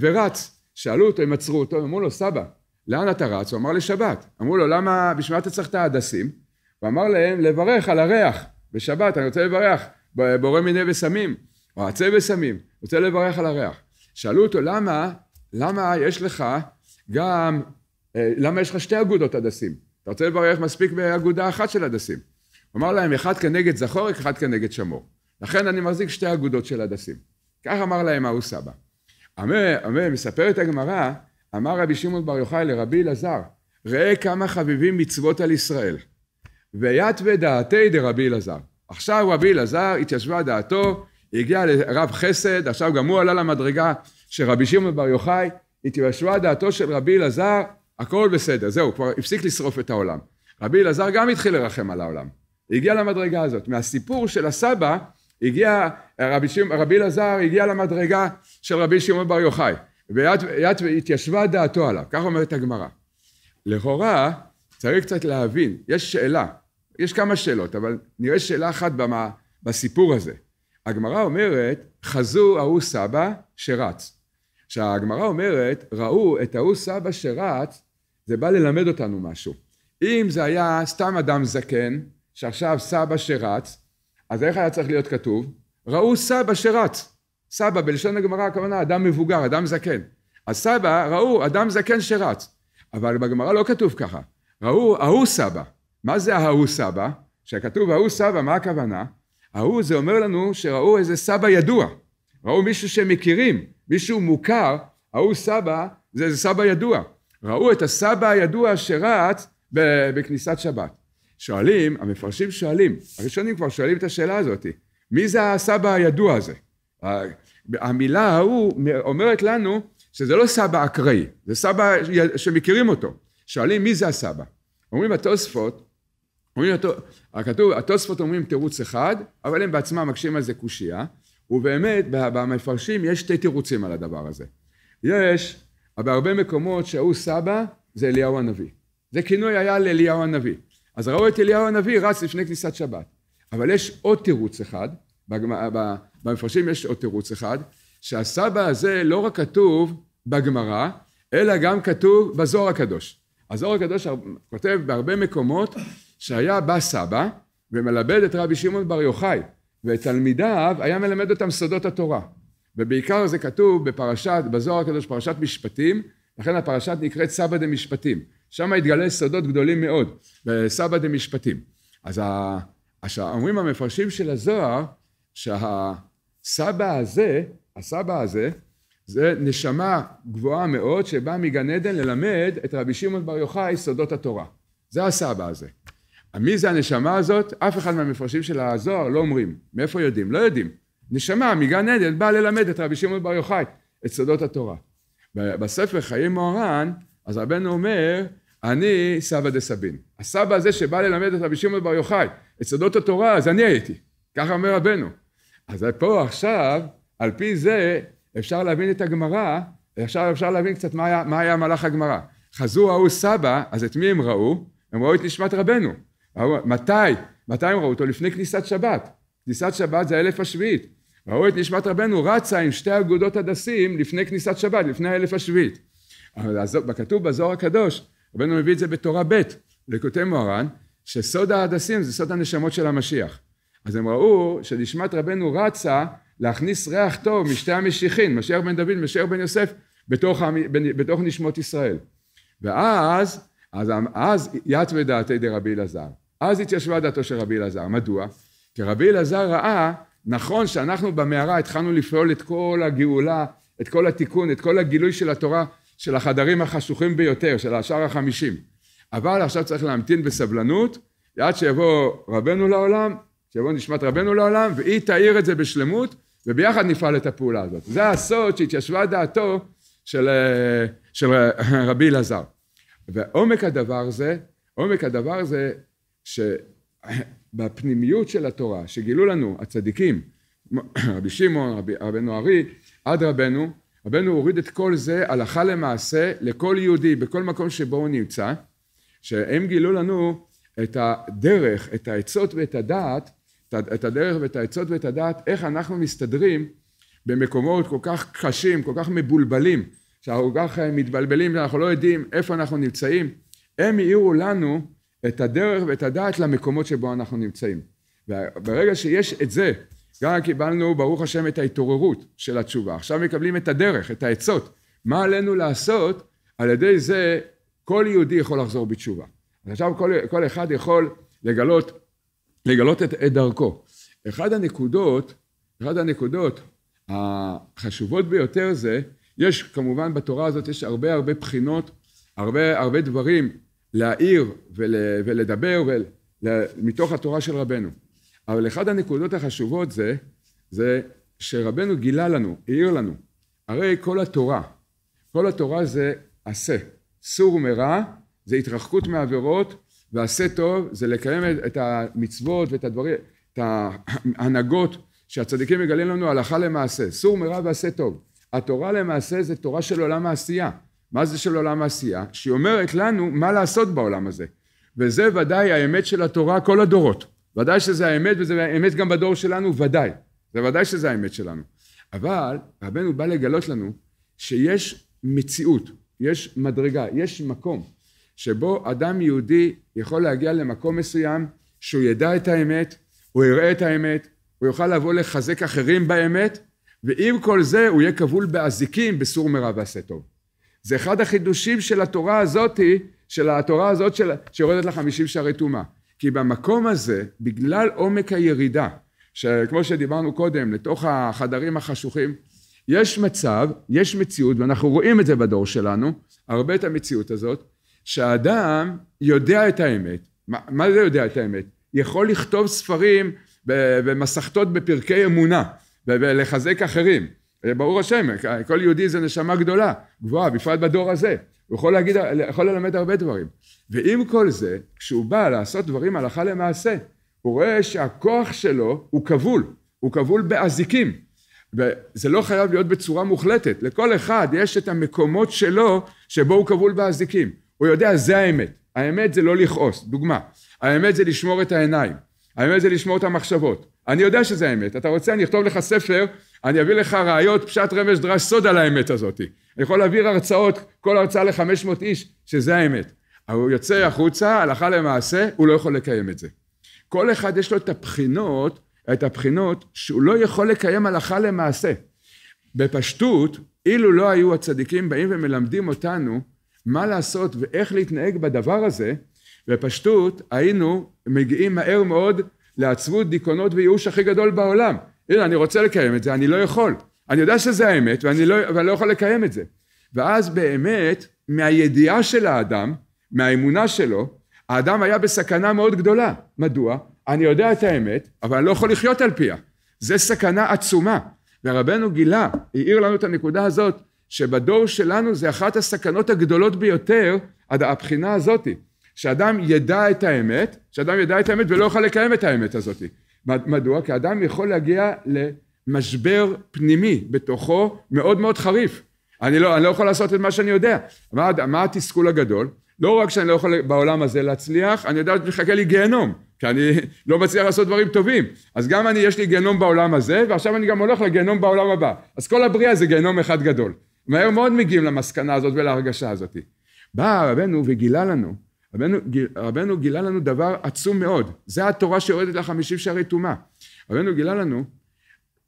ורץ, שאלו אותו, הם עצרו אותו, אמרו לו סבא לאן אתה רץ? הוא אמר לשבת, אמרו לו למה, בשביל מה אתה צריך את ההדסים? הוא אמר להם לברך על הריח בשבת אני רוצה לברך, בורא מיני וסמים, או עצי וסמים, רוצה לברך על הריח. שאלו אותו, למה, למה יש לך גם, אה, למה יש לך שתי אגודות הדסים? אתה רוצה לברך מספיק באגודה אחת של הדסים. הוא אמר להם, אחד כנגד זחורק, אחד כנגד שמור. לכן אני מחזיק שתי אגודות של הדסים. כך אמר להם ההוא סבא. אמר, אמר, מספרת הגמרא, אמר רבי שמעון בר יוחאי לרבי אלעזר, ראה כמה חביבים מצוות על ישראל. ויתווה דעתי דרבי אלעזר. עכשיו רבי אלעזר התיישבה דעתו, הגיע לרב חסד, עכשיו גם הוא עלה למדרגה של רבי שמעון בר יוחאי, התיישבה דעתו של רבי אלעזר, הכל בסדר, זהו, כבר הפסיק לשרוף את העולם. רבי אלעזר גם התחיל לרחם על העולם. הגיע למדרגה הזאת. מהסיפור של הסבא, הגיע, רבי, שימ, רבי אלעזר הגיע למדרגה של רבי שמעון בר יוחאי, והתיישבה דעתו עליו, כך אומרת הגמרא. לכאורה, צריך קצת להבין, יש שאלה, יש כמה שאלות, אבל נראה שאלה אחת במה, בסיפור הזה. הגמרא אומרת, חזו ההוא סבא שרץ. כשהגמרא אומרת, ראו את ההוא סבא שרץ, זה בא ללמד אותנו משהו. אם זה היה סתם אדם זקן, שעכשיו סבא שרץ, אז איך היה צריך להיות כתוב? ראו סבא שרץ. סבא, בלשון הגמרא הכוונה אדם מבוגר, אדם זקן. אז סבא, ראו, אדם זקן שרץ. אבל בגמרא לא כתוב ככה. ראו, ההוא סבא. מה זה ההוא סבא? כשכתוב ההוא סבא, מה הכוונה? ההוא זה אומר לנו שראו איזה סבא ידוע. ראו מישהו שהם מכירים, מישהו מוכר, ההוא סבא זה איזה סבא ידוע. ראו את הסבא הידוע שרץ בכניסת שבת. שואלים, המפרשים שואלים, הראשונים כבר שואלים את השאלה הזאת, מי זה הסבא הידוע הזה? אה, המילה ההוא אומרת לנו שזה לא סבא אקראי, זה סבא שמכירים אותו. שואלים מי זה הסבא? אומרים התוספות אומרים אותו, הכתוב, התוספות אומרים תירוץ אחד, אבל הם בעצמם מקשים על זה קושייה, ובאמת במפרשים יש שתי תירוצים על הדבר הזה. יש, בהרבה מקומות שההוא סבא זה אליהו הנביא. זה כינוי היה לאליהו הנביא. אז ראו את אליהו הנביא רץ לפני כניסת שבת. אבל יש עוד תירוץ אחד, במפרשים יש עוד תירוץ אחד, שהסבא הזה לא רק כתוב בגמרא, אלא גם כתוב בזוהר הקדוש. הזוהר הקדוש כותב בהרבה מקומות שהיה בא סבא ומלבד את רבי שמעון בר יוחאי ואת תלמידיו היה מלמד אותם סודות התורה ובעיקר זה כתוב בפרשת, בזוהר הקדוש פרשת משפטים לכן הפרשת נקראת סבא דה משפטים שם התגלה סודות גדולים מאוד בסבא דה משפטים אז ה... אומרים המפרשים של הזוהר שהסבא הזה, הסבא הזה, זה נשמה גבוהה מאוד שבאה מגן עדן ללמד את רבי שמעון בר יוחאי סודות התורה. זה הסבא הזה. מי זה הנשמה הזאת? אף אחד מהמפרשים של הזוהר לא אומרים. מאיפה יודעים? לא יודעים. נשמה מגן עדן באה ללמד את רבי שמעון בר יוחאי את סודות התורה. בספר חיים מוהר"ן, אז רבנו אומר, אני סבא דה סבין. הסבא הזה שבא ללמד את רבי שמעון בר יוחאי את סודות התורה, אז אני הייתי. ככה אומר רבנו. אז פה עכשיו, על פי זה, אפשר להבין את הגמרא, עכשיו אפשר להבין קצת מה היה, מה היה מהלך הגמרא. חזו ראו סבא, אז את מי הם ראו? הם ראו את נשמת רבנו. מתי? מתי הם ראו אותו? לפני כניסת שבת. כניסת שבת זה האלף השביעית. ראו את נשמת רבנו רצה עם שתי אגודות הדסים לפני כניסת שבת, לפני האלף השביעית. כתוב בזוהר הקדוש, רבנו מביא את זה בתורה ב' לכותב מוהר"ן, שסוד ההדסים זה סוד הנשמות של המשיח. אז הם ראו שנשמת רבנו רצה להכניס ריח טוב משתי המשיחין, משיח בן דוד, משיח בן יוסף, בתוך, בתוך נשמות ישראל. ואז, אז, אז יעץ ודעתי דרבי אלעזר. אז התיישבה דעתו של רבי אלעזר. מדוע? כי רבי אלעזר ראה, נכון שאנחנו במערה התחלנו לפעול את כל הגאולה, את כל התיקון, את כל הגילוי של התורה, של החדרים החשוכים ביותר, של השאר החמישים. אבל עכשיו צריך להמתין בסבלנות, ועד שיבוא רבנו לעולם, שיבוא נשמת רבנו לעולם, והיא תאיר את זה בשלמות, וביחד נפעל את הפעולה הזאת. זה הסוד שהתיישבה דעתו של, אה, של רבי אלעזר. ועומק הדבר זה, עומק הדבר זה שבפנימיות של התורה שגילו לנו הצדיקים רבי שמעון רבי, רבנו ארי עד רבנו רבנו הוריד את כל זה הלכה למעשה לכל יהודי בכל מקום שבו הוא נמצא שהם גילו לנו את הדרך את העצות ואת הדעת את הדרך ואת העצות ואת הדעת איך אנחנו מסתדרים במקומות כל כך קשים כל כך מבולבלים שאנחנו כל כך מתבלבלים שאנחנו לא יודעים איפה אנחנו נמצאים הם העירו לנו את הדרך ואת הדעת למקומות שבו אנחנו נמצאים. וברגע שיש את זה, גם קיבלנו ברוך השם את ההתעוררות של התשובה. עכשיו מקבלים את הדרך, את העצות. מה עלינו לעשות? על ידי זה כל יהודי יכול לחזור בתשובה. עכשיו כל, כל אחד יכול לגלות, לגלות את, את דרכו. אחד הנקודות, אחת הנקודות החשובות ביותר זה, יש כמובן בתורה הזאת, יש הרבה הרבה בחינות, הרבה הרבה דברים להעיר ול, ולדבר ול, מתוך התורה של רבנו. אבל אחת הנקודות החשובות זה, זה שרבנו גילה לנו, העיר לנו. הרי כל התורה, כל התורה זה עשה. סור מרע זה התרחקות מעבירות, ועשה טוב זה לקיים את המצוות ואת הדברים, את ההנהגות שהצדיקים מגלים לנו הלכה למעשה. סור מרע ועשה טוב. התורה למעשה זה תורה של עולם העשייה. מה זה של עולם העשייה? שהיא אומרת לנו מה לעשות בעולם הזה. וזה ודאי האמת של התורה כל הדורות. ודאי שזה האמת, וזה האמת גם בדור שלנו, ודאי. זה ודאי שזה האמת שלנו. אבל רבנו בא לגלות לנו שיש מציאות, יש מדרגה, יש מקום שבו אדם יהודי יכול להגיע למקום מסוים שהוא ידע את האמת, הוא יראה את האמת, הוא יוכל לבוא לחזק אחרים באמת, ועם כל זה הוא יהיה כבול באזיקים בסור מרע ועשה טוב. זה אחד החידושים של התורה הזאתי, של התורה הזאת של, שיורדת לחמישים שערי טומאה. כי במקום הזה, בגלל עומק הירידה, שכמו שדיברנו קודם, לתוך החדרים החשוכים, יש מצב, יש מציאות, ואנחנו רואים את זה בדור שלנו, הרבה את המציאות הזאת, שהאדם יודע את האמת. מה, מה זה יודע את האמת? יכול לכתוב ספרים ומסכתות בפרקי אמונה ולחזק אחרים. אה, ברור השם, אה, כל יהודי זה נשמה גדולה, גבוהה, בפרט בדור הזה. הוא יכול להגיד, יכול ללמד הרבה דברים. ועם כל זה, כשהוא בא לעשות דברים הלכה למעשה, הוא רואה שהכוח שלו הוא כבול, הוא כבול באזיקים. וזה לא חייב להיות בצורה מוחלטת, לכל אחד יש את המקומות שלו שבו הוא כבול באזיקים. הוא יודע, זה האמת. האמת זה לא לכעוס, דוגמה. האמת זה לשמור את העיניים. האמת זה לשמור את המחשבות. אני יודע שזה האמת. אתה רוצה, אני אכתוב לך ספר אני אביא לך ראיות, פשט רמז דרש סוד על האמת הזאת. אני יכול להעביר הרצאות, כל הרצאה ל-500 איש, שזה האמת. אבל הוא יוצא החוצה, הלכה למעשה, הוא לא יכול לקיים את זה. כל אחד יש לו את הבחינות, את הבחינות שהוא לא יכול לקיים הלכה למעשה. בפשטות, אילו לא היו הצדיקים באים ומלמדים אותנו מה לעשות ואיך להתנהג בדבר הזה, בפשטות היינו מגיעים מהר מאוד לעצבות, דיכאונות וייאוש הכי גדול בעולם. הנה, אני רוצה לקיים את זה, אני לא יכול. אני יודע שזה האמת, ואני לא, ואני לא יכול לקיים את זה. ואז באמת, מהידיעה של האדם, מהאמונה שלו, האדם היה בסכנה מאוד גדולה. מדוע? אני יודע את האמת, אבל אני לא יכול לחיות על פיה. זה סכנה עצומה. ורבנו גילה, העיר לנו את הנקודה הזאת, שבדור שלנו זה אחת הסכנות הגדולות ביותר, עד הבחינה הזאתי. שאדם ידע את האמת, שאדם ידע את האמת ולא יוכל לקיים את האמת הזאתי. מדוע? כי אדם יכול להגיע למשבר פנימי בתוכו מאוד מאוד חריף. אני לא, אני לא יכול לעשות את מה שאני יודע. מה, מה התסכול הגדול? לא רק שאני לא יכול בעולם הזה להצליח, אני יודע שמחכה לי גיהנום, כי אני לא מצליח לעשות דברים טובים. אז גם אני, יש לי גיהנום בעולם הזה, ועכשיו אני גם הולך לגיהנום בעולם הבא. אז כל הבריאה זה גיהנום אחד גדול. מהר מאוד מגיעים למסקנה הזאת ולהרגשה הזאת. בא רבנו וגילה לנו רבנו, רבנו גילה לנו דבר עצום מאוד, זה התורה שיורדת לחמישים שערי טומאה. רבנו גילה לנו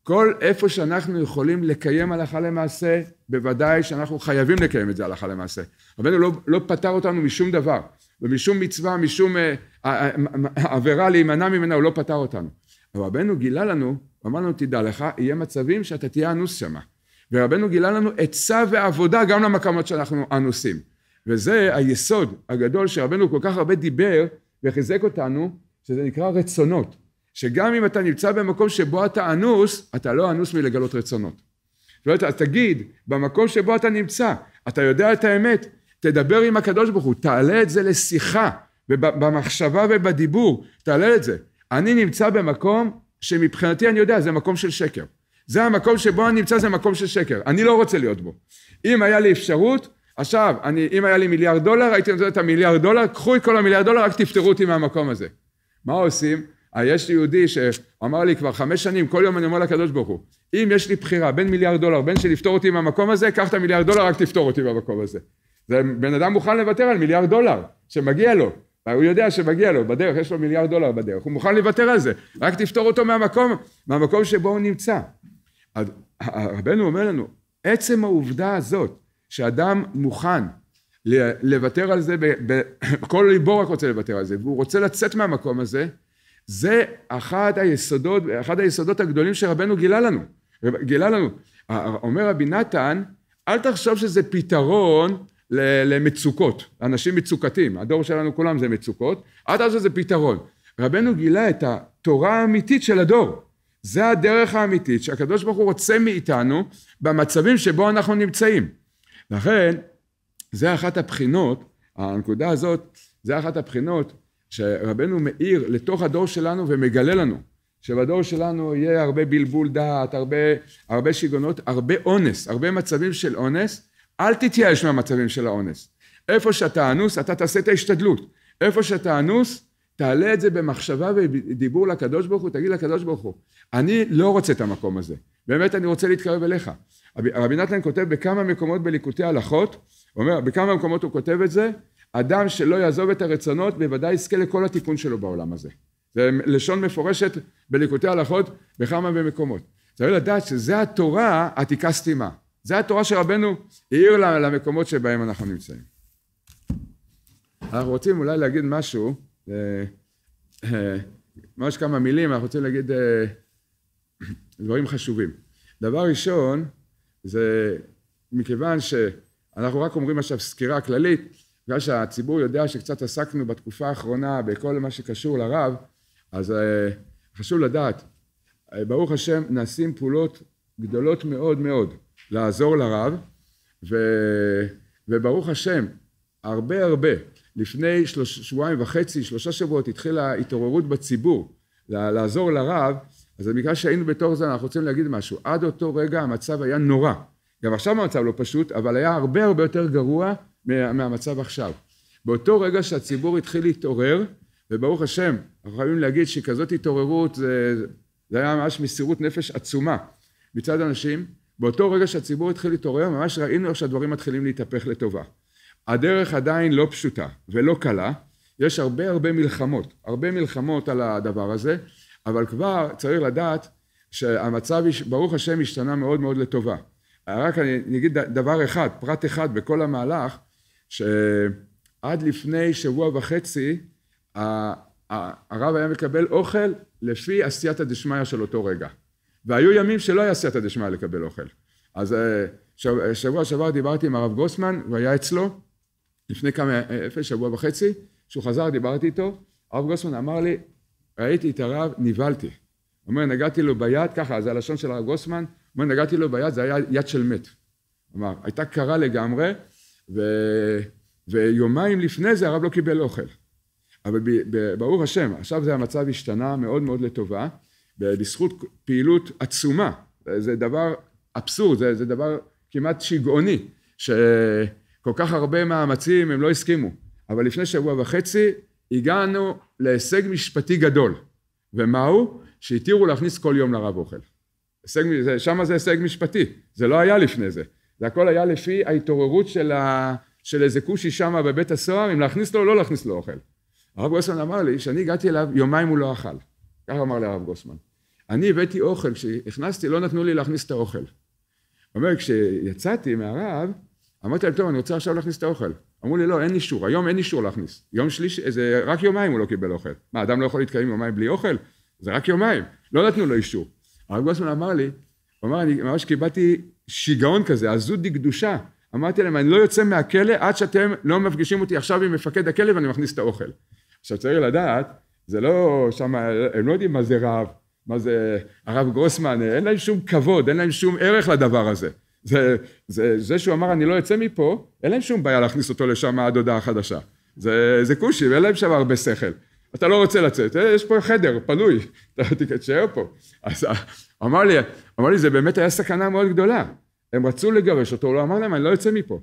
כל איפה שאנחנו יכולים לקיים הלכה למעשה, בוודאי שאנחנו חייבים לקיים את זה הלכה למעשה. רבנו לא, לא פטר אותנו משום דבר, ומשום מצווה, משום אה, אה, אה, עבירה להימנע ממנה, הוא לא פטר אותנו. אבל רבנו גילה לנו, הוא אמר לנו, תדע לך, יהיה מצבים שאתה תהיה אנוס שמה. ורבנו גילה לנו עצה ועבודה גם למקומות שאנחנו אנוסים. וזה היסוד הגדול שרבנו כל כך הרבה דיבר וחיזק אותנו, שזה נקרא רצונות. שגם אם אתה נמצא במקום שבו אתה אנוס, אתה לא אנוס מלגלות רצונות. זאת אומרת, אז תגיד, במקום שבו אתה נמצא, אתה יודע את האמת, תדבר עם הקדוש ברוך הוא, תעלה את זה לשיחה, במחשבה ובדיבור, תעלה את זה. אני נמצא במקום שמבחינתי אני יודע, זה מקום של שקר. זה המקום שבו אני נמצא, זה מקום של שקר. אני לא רוצה להיות בו. אם היה לי אפשרות, עכשיו, אני, אם היה לי מיליארד דולר, הייתי נותן את המיליארד דולר, קחו את כל המיליארד דולר, רק תפטרו אותי מהמקום הזה. מה עושים? אה, יש לי יהודי שאמר לי כבר חמש שנים, כל יום אני אומר לקדוש ברוך הוא, אם יש לי בחירה בין מיליארד דולר, בין שלפטור אותי מהמקום הזה, קח את המיליארד דולר, רק תפטור אותי מהמקום הזה. זה בן אדם מוכן לוותר על מיליארד דולר, שמגיע לו. הוא יודע שמגיע לו, בדרך, יש לו מיליארד דולר בדרך, הוא מוכן לוותר על זה, רק תפטור אותו מהמקום, מהמקום שבו הוא נמצא. אז רבנו אומר לנו, עצם העובדה הזאת, שאדם מוכן לוותר על זה, כל ליבו רק רוצה לוותר על זה, והוא רוצה לצאת מהמקום הזה, זה אחד היסודות, אחד היסודות הגדולים שרבנו גילה לנו. גילה לנו. אומר רבי נתן, אל תחשוב שזה פתרון למצוקות, אנשים מצוקתיים, הדור שלנו כולם זה מצוקות, אל תחשוב שזה פתרון. רבנו גילה את התורה האמיתית של הדור. זה הדרך האמיתית שהקדוש ברוך הוא רוצה מאיתנו במצבים שבו אנחנו נמצאים. לכן, זה אחת הבחינות, הנקודה הזאת, זה אחת הבחינות שרבנו מאיר לתוך הדור שלנו ומגלה לנו, שבדור שלנו יהיה הרבה בלבול דעת, הרבה, הרבה שיגעונות, הרבה אונס, הרבה מצבים של אונס, אל תתייאש מהמצבים של האונס. איפה שאתה אנוס, אתה תעשה את ההשתדלות. איפה שאתה אנוס, תעלה את זה במחשבה ודיבור לקדוש ברוך הוא, תגיד לקדוש ברוך הוא, אני לא רוצה את המקום הזה, באמת אני רוצה להתקרב אליך. רבי נתן כותב בכמה מקומות בליקוטי הלכות, הוא אומר בכמה מקומות הוא כותב את זה, אדם שלא יעזוב את הרצונות בוודאי יזכה לכל התיקון שלו בעולם הזה. זה לשון מפורשת בליקוטי הלכות בכמה מקומות. צריך לדעת שזה התורה עתיקה סתימה. זה התורה שרבנו העיר למקומות שבהם אנחנו נמצאים. אנחנו רוצים אולי להגיד משהו, אה, אה, ממש כמה מילים, אנחנו רוצים להגיד אה, דברים חשובים. דבר ראשון, זה מכיוון שאנחנו רק אומרים עכשיו סקירה כללית, בגלל שהציבור יודע שקצת עסקנו בתקופה האחרונה בכל מה שקשור לרב, אז אה, חשוב לדעת, אה, ברוך השם נעשים פעולות גדולות מאוד מאוד לעזור לרב, ו... וברוך השם, הרבה הרבה, לפני שלוש, שבועיים וחצי, שלושה שבועות התחילה התעוררות בציבור לעזור לרב אז בגלל שהיינו בתור זה אנחנו רוצים להגיד משהו. עד אותו רגע המצב היה נורא. גם עכשיו המצב לא פשוט, אבל היה הרבה הרבה יותר גרוע מה, מהמצב עכשיו. באותו רגע שהציבור התחיל להתעורר, וברוך השם, אנחנו חייבים להגיד שכזאת התעוררות זה, זה היה ממש מסירות נפש עצומה מצד אנשים. באותו רגע שהציבור התחיל להתעורר, ממש ראינו איך שהדברים מתחילים להתהפך לטובה. הדרך עדיין לא פשוטה ולא קלה, יש הרבה הרבה מלחמות, הרבה מלחמות על הדבר הזה. אבל כבר צריך לדעת שהמצב, ברוך השם, השתנה מאוד מאוד לטובה. רק אני אגיד דבר אחד, פרט אחד בכל המהלך, שעד לפני שבוע וחצי הרב היה מקבל אוכל לפי עשייתא דשמיא של אותו רגע. והיו ימים שלא היה עשייתא דשמיא לקבל אוכל. אז אה, שבוע שעבר דיברתי עם הרב גוסמן, הוא היה אצלו לפני כמה, אה, אה, לפני שבוע וחצי, כשהוא חזר דיברתי איתו, הרב גוסמן אמר לי, ראיתי את הרב, נבהלתי. אומר, נגעתי לו ביד, ככה, זה הלשון של הרב גוסמן, אומר, נגעתי לו ביד, זה היה יד של מת. כלומר, הייתה קרה לגמרי, ו... ויומיים לפני זה הרב לא קיבל אוכל. אבל ב... ב... ברוך השם, עכשיו זה המצב השתנה מאוד מאוד לטובה, בזכות פעילות עצומה. זה דבר אבסורד, זה, זה דבר כמעט שיגעוני, שכל כך הרבה מאמצים הם לא הסכימו. אבל לפני שבוע וחצי הגענו להישג משפטי גדול. ומה הוא? שהתירו להכניס כל יום לרב אוכל. שם זה הישג משפטי, זה לא היה לפני זה. זה הכל היה לפי ההתעוררות של, ה, של איזה כושי שם בבית הסוהר, אם להכניס לו או לא להכניס לו אוכל. הרב גוסמן אמר לי, שאני הגעתי אליו, יומיים הוא לא אכל. כך אמר לי הרב גוסמן. אני הבאתי אוכל, כשהכנסתי לא נתנו לי להכניס את האוכל. הוא אומר, כשיצאתי מהרב, אמרתי להם, טוב, אני רוצה עכשיו להכניס את האוכל. אמרו לי, לא, אין אישור, היום אין אישור להכניס. יום שלישי, זה רק יומיים הוא לא קיבל אוכל. מה, אדם לא יכול להתקיים יומיים בלי אוכל? זה רק יומיים. לא נתנו לו אישור. הרב גוסמן אמר לי, הוא אמר, אני ממש קיבלתי שיגעון כזה, עזות דקדושה. אמרתי להם, אני לא יוצא מהכלא עד שאתם לא מפגישים אותי עכשיו עם מפקד הכלא ואני מכניס את האוכל. עכשיו צריך לדעת, זה לא שם, הם לא יודעים מה זה רב, מה זה הרב גרוסמן, אין להם שום כבוד, אין להם שום ערך לדבר הזה. זה, זה, זה שהוא אמר אני לא אצא מפה, אין להם שום בעיה להכניס אותו לשם עד הודעה חדשה. זה, זה כושי, אין להם שם הרבה שכל. אתה לא רוצה לצאת, אה, יש פה חדר, פנוי, אתה לא תישאר פה. אז אה, אמר לי, אמר לי, זה באמת היה סכנה מאוד גדולה. הם רצו לגרש אותו, הוא לא אמר להם, אני לא יוצא מפה.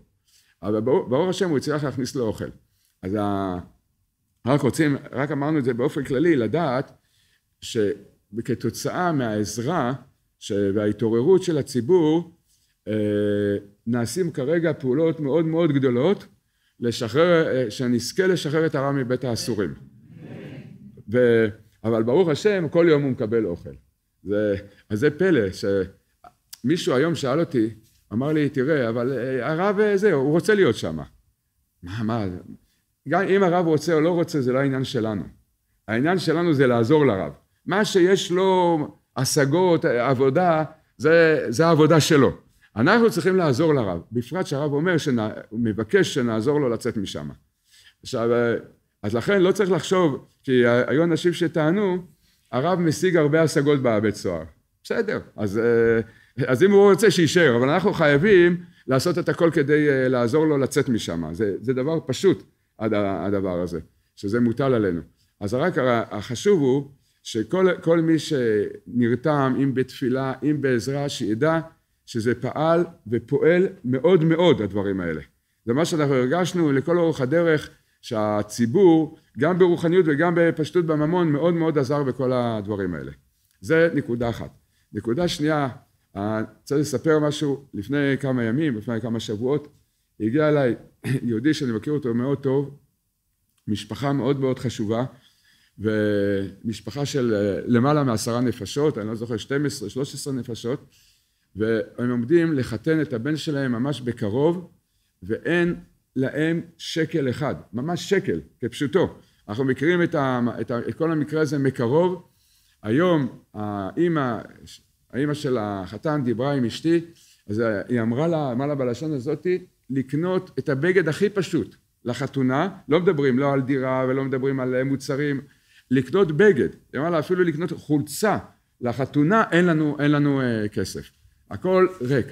אבל ברור, ברור השם, הוא הצליח להכניס לו אוכל. אז ה... אה, רק רוצים, רק אמרנו את זה באופן כללי, לדעת שכתוצאה מהעזרה ש... וההתעוררות של הציבור, אה, נעשים כרגע פעולות מאוד מאוד גדולות לשחרר, אה, שנזכה לשחרר את הרע מבית האסורים. ו... אבל ברוך השם, כל יום הוא מקבל אוכל. ו... אז זה פלא, שמישהו היום שאל אותי, אמר לי, תראה, אבל אה, הרב זה, הוא רוצה להיות שם. מה, מה, גם אם הרב רוצה או לא רוצה, זה לא העניין שלנו. העניין שלנו זה לעזור לרב. מה שיש לו השגות, עבודה, זה, זה העבודה שלו. אנחנו צריכים לעזור לרב, בפרט שהרב אומר, שנ... מבקש שנעזור לו לצאת משם. עכשיו, אה, אז לכן לא צריך לחשוב, כי היו אנשים שטענו, הרב משיג הרבה השגות בבית סוהר. בסדר, אז, אה, אז אם הוא רוצה שיישאר, אבל אנחנו חייבים לעשות את הכל כדי אה, לעזור לו לצאת משם. זה, זה דבר פשוט, הדבר הזה, שזה מוטל עלינו. אז רק החשוב הוא שכל מי שנרתם, אם בתפילה, אם בעזרה, שידע שזה פעל ופועל מאוד מאוד הדברים האלה. זה מה שאנחנו הרגשנו לכל אורך הדרך שהציבור גם ברוחניות וגם בפשטות בממון מאוד מאוד עזר בכל הדברים האלה. זה נקודה אחת. נקודה שנייה, אני רוצה לספר משהו, לפני כמה ימים, לפני כמה שבועות, הגיע אליי יהודי שאני מכיר אותו מאוד טוב, משפחה מאוד מאוד חשובה, ומשפחה של אה, למעלה מעשרה נפשות, אני לא זוכר, 12, 13 נפשות, והם עומדים לחתן את הבן שלהם ממש בקרוב, ואין להם שקל אחד, ממש שקל, כפשוטו. אנחנו מכירים את, ה, את, ה, את כל המקרה הזה מקרוב. היום האימא, האימא של החתן דיברה עם אשתי, אז היא אמרה לה, אמרה לה בלשון הזאתי, לקנות את הבגד הכי פשוט לחתונה, לא מדברים לא על דירה ולא מדברים על מוצרים, לקנות בגד, היא אמרה לה אפילו לקנות חולצה לחתונה אין לנו, אין לנו אה, כסף. הכל ריק.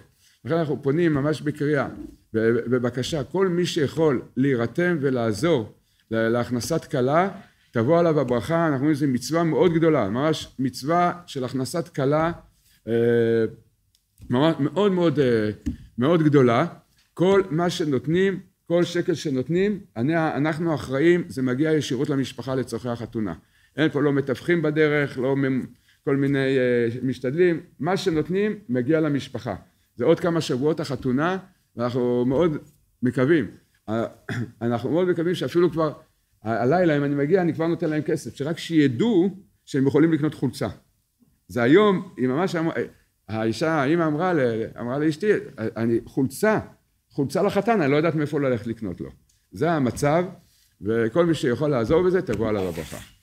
לכן אנחנו פונים ממש בקריאה, בבקשה, כל מי שיכול להירתם ולעזור להכנסת כלה, תבוא עליו הברכה, אנחנו רואים איזה מצווה מאוד גדולה, ממש מצווה של הכנסת כלה אה, ממש, מאוד מאוד, אה, מאוד גדולה. כל מה שנותנים, כל שקל שנותנים, אני, אנחנו אחראים, זה מגיע ישירות למשפחה לצורכי החתונה. אין פה לא מתווכים בדרך, לא כל מיני אה, משתדלים, מה שנותנים מגיע למשפחה. זה עוד כמה שבועות החתונה, ואנחנו מאוד מקווים, אנחנו מאוד מקווים שאפילו כבר הלילה אם אני מגיע אני כבר נותן להם כסף, שרק שידעו שהם יכולים לקנות חולצה. זה היום, היא ממש אמרה, אה, האישה, האמא אמרה, אמרה לאשתי, אני חולצה, חולצה לחתן, אני לא יודעת מאיפה ללכת לקנות לו. זה המצב, וכל מי שיכול לעזור בזה, תבוא עליו הברכה.